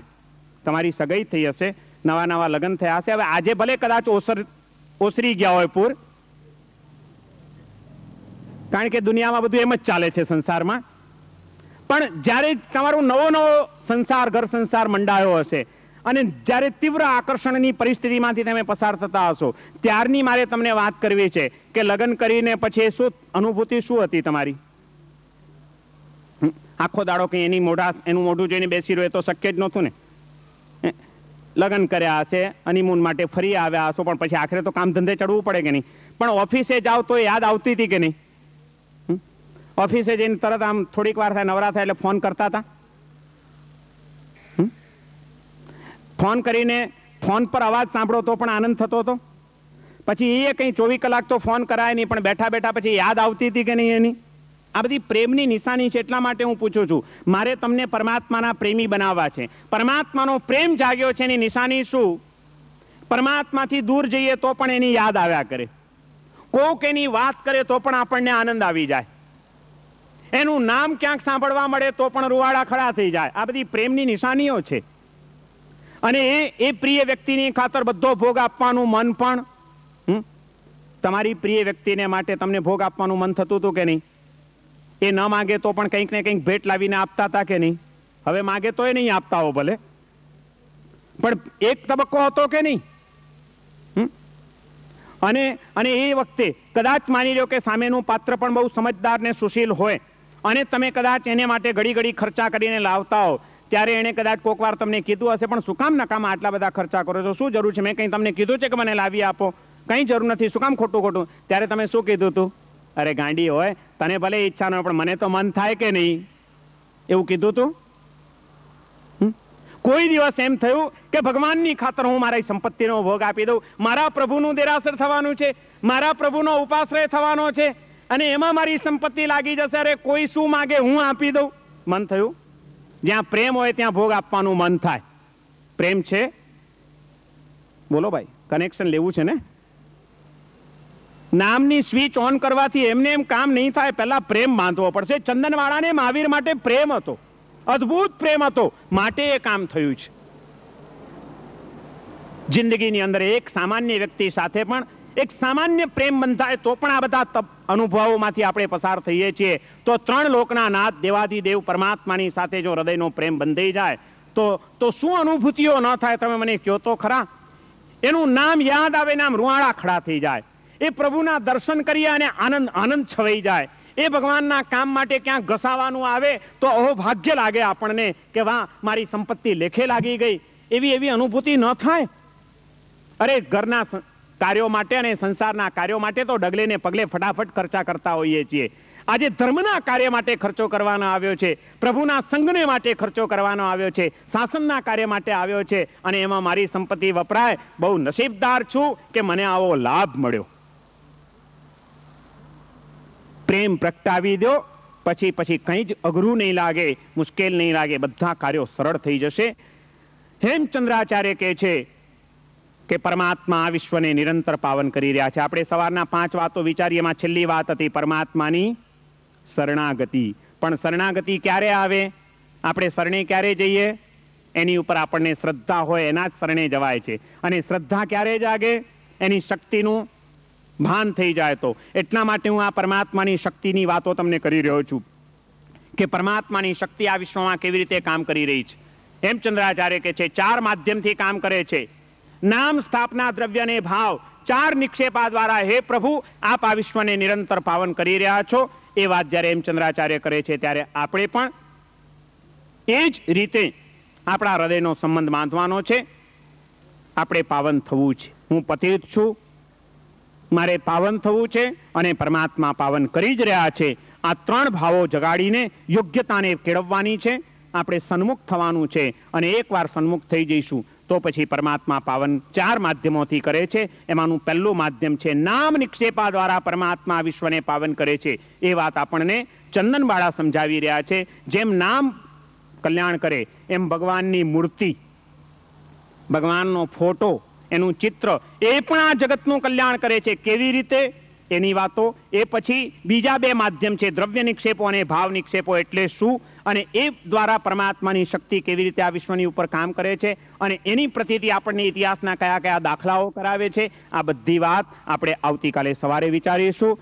તમારી સગાઈ થઈ હશે નવા નવા લગ્ન થયા હશે હવે આજે ભલે કદાચ ઓસર ઓસરી ગયા હોય પૂર કારણ કે દુનિયામાં બધું એમ જ ચાલે છે સંસારમાં પણ જ્યારે તમારું નવો નવો સંસાર ઘર સંસાર મંડાયો હશે અને જ્યારે તીવ્ર આકર્ષણની પરિસ્થિતિમાંથી તમે પસાર થતા હશો ત્યારની મારે તમને વાત કરવી છે કે લગ્ન કરીને પછી શું અનુભૂતિ શું હતી તમારી આખો દાડો કે એની મોઢા એનું મોઢું જોઈને બેસી રહ્યો તો શક્ય જ નહોતું ને લગ્ન કર્યા હશે હનીમૂન માટે ફરી આવ્યા હશો પણ પછી આખરે તો કામ ધંધે ચડવું પડે કે નહીં પણ ઓફિસે જાઓ તો યાદ આવતી હતી કે નહીં ઓફિસે જઈને તરત આમ થોડીક વાર થાય નવરા થાય એટલે ફોન કરતા હતા ફોન કરીને ફોન પર અવાજ સાંભળો તો પણ આનંદ થતો હતો પછી એ કંઈ ચોવીસ કલાક તો ફોન કરાય નહીં પણ બેઠા બેઠા પછી યાદ આવતી હતી કે નહીં એની આ બધી પ્રેમની નિશાની છે એટલા માટે હું પૂછું છું મારે તમને પરમાત્માના પ્રેમી બનાવવા છે પરમાત્માનો પ્રેમ જાગ્યો છે એની નિશાની શું પરમાત્માથી દૂર જઈએ તો પણ એની યાદ આવ્યા કરે કોક એની વાત કરે તો પણ આપણને આનંદ આવી જાય એનું નામ ક્યાંક સાંભળવા મળે તો પણ રૂવાડા ખડા થઈ જાય આ બધી પ્રેમની નિશાનીઓ છે અને એ પ્રિય વ્યક્તિની ખાતર બધો ભોગ આપવાનું મન પણ તમારી પ્રિય વ્યક્તિને માટે તમને ભોગ આપવાનું મન થતું હતું કે નહીં એ ન માગે તો પણ કંઈક ને કંઈક ભેટ લાવીને આપતા હતા કે નહીં હવે માગે તો એ નહીં આપતા હો ભલે પણ એક તબક્કો હતો કે નહીં અને અને એ વખતે કદાચ માની લો કે સામેનું પાત્ર પણ બહુ સમજદાર ને સુશીલ હોય અને તમે કદાચ એને માટે ઘડી ઘડી ખર્ચા કરીને લાવતા હો ત્યારે એણે કદાચ વાર તમને કીધું હશે પણ શું કામ નકામાં આટલા બધા ખર્ચા કરો છો શું જરૂર છે મેં કંઈ તમને કીધું છે કે મને લાવી આપો કંઈ જરૂર નથી શું કામ ખોટું ખોટું ત્યારે તમે શું કીધું હતું અરે ગાંડી હોય તને ભલે ઈચ્છા ન હોય પણ મને તો મન થાય કે નહીં એવું કીધું તું કોઈ દિવસ એમ થયું કે ભગવાનની ખાતર હું મારી સંપત્તિનો ભોગ આપી દઉં મારા પ્રભુનું દેરાસર થવાનું છે મારા પ્રભુનો ઉપાશ્રય થવાનો છે અને એમાં મારી સંપત્તિ લાગી જશે અરે કોઈ શું માગે હું આપી દઉં મન થયું જ્યાં પ્રેમ હોય ત્યાં ભોગ આપવાનું મન થાય પ્રેમ છે બોલો ભાઈ કનેક્શન લેવું છે ને નામની સ્વિચ ઓન કરવાથી એમને એમ કામ નહીં થાય પહેલા પ્રેમ બાંધવો પડશે ચંદનવાળાને મહાવીર માટે પ્રેમ હતો અદ્ભુત પ્રેમ હતો માટે એ કામ થયું છે જિંદગીની અંદર એક સામાન્ય વ્યક્તિ સાથે પણ એક સામાન્ય પ્રેમ બંધાય તો પણ આ બધા તપ અનુભવોમાંથી આપણે પસાર થઈએ છીએ તો ત્રણ લોકના નાથ દેવાદિદેવ પરમાત્માની સાથે જો હૃદયનો પ્રેમ બંધાઈ જાય તો તો શું અનુભૂતિઓ ન થાય તમે મને કહો તો ખરા એનું નામ યાદ આવે નામ રૂવાળા ખડા થઈ જાય એ પ્રભુના દર્શન કરીએ અને આનંદ આનંદ છવાઈ જાય એ ભગવાનના કામ માટે ક્યાં ઘસાવાનું આવે તો અહો લાગે આપણને કે વાહ મારી સંપત્તિ લેખે લાગી ગઈ એવી એવી અનુભૂતિ ન થાય અરે ઘરના કાર્યો માટે અને સંસારના કાર્યો માટે તો ડગલે ને પગલે ફટાફટ ખર્ચા કરતા હોઈએ છીએ આજે ધર્મના કાર્ય માટે ખર્ચો કરવાનો આવ્યો છે પ્રભુના સંઘને માટે ખર્ચો કરવાનો આવ્યો છે શાસનના કાર્ય માટે આવ્યો છે અને એમાં મારી સંપત્તિ વપરાય બહુ નસીબદાર છું કે મને આવો લાભ મળ્યો પ્રેમ પ્રગટાવી દો પછી પછી કંઈ જ અઘરું નહીં લાગે મુશ્કેલ નહીં લાગે બધા કાર્યો સરળ થઈ જશે હેમચંદ્રાચાર્ય કહે છે કે પરમાત્મા આ વિશ્વને નિરંતર પાવન કરી રહ્યા છે આપણે સવારના પાંચ વાતો વિચારી એમાં છેલ્લી વાત હતી પરમાત્માની શરણાગતિ પણ શરણાગતિ ક્યારે આવે આપણે શરણે ક્યારે જઈએ એની ઉપર આપણને શ્રદ્ધા હોય એના જ શરણે જવાય છે અને શ્રદ્ધા ક્યારે જાગે એની શક્તિનું ભાન થઈ જાય તો એટલા માટે હું આ પરમાત્માની શક્તિની વાતો તમને કરી રહ્યો છું કે પરમાત્માની શક્તિ આ વિશ્વમાં કેવી રીતે કામ કરી રહી છે હેમચંદ્રાચાર્ય કે છે ચાર માધ્યમથી કામ કરે છે નામ સ્થાપના દ્રવ્યને ભાવ ચાર નિક્ષેપા દ્વારા હે પ્રભુ આપ આ વિશ્વને નિરંતર પાવન કરી રહ્યા છો એ વાત જ્યારે એમ ચંદ્રાચાર્ય કરે છે ત્યારે આપણે પણ એ જ રીતે આપણા હૃદયનો સંબંધ બાંધવાનો છે આપણે પાવન થવું છે હું પતિત છું મારે પાવન થવું છે અને પરમાત્મા પાવન કરી જ રહ્યા છે આ ત્રણ ભાવો જગાડીને યોગ્યતાને કેળવવાની છે આપણે સન્મુખ થવાનું છે અને એકવાર સન્મુખ થઈ જઈશું તો પછી પરમાત્મા પાવન ચાર માધ્યમોથી કરે છે એમાંનું પહેલું માધ્યમ છે નામ નિક્ષેપા દ્વારા પરમાત્મા વિશ્વને પાવન કરે છે એ વાત આપણને ચંદનવાળા સમજાવી રહ્યા છે જેમ નામ કલ્યાણ કરે એમ ભગવાનની મૂર્તિ ભગવાનનો ફોટો એનું ચિત્ર એ પણ આ જગતનું કલ્યાણ કરે છે કેવી રીતે એની વાતો એ પછી બીજા બે માધ્યમ છે દ્રવ્ય નિક્ષેપો અને ભાવ નિક્ષેપો એટલે શું અને એ દ્વારા પરમાત્માની શક્તિ કેવી રીતે આ વિશ્વની ઉપર કામ કરે છે અને એની પ્રતિતિ આપણને ઇતિહાસના કયા કયા દાખલાઓ કરાવે છે આ બધી વાત આપણે આવતીકાલે સવારે વિચારીશું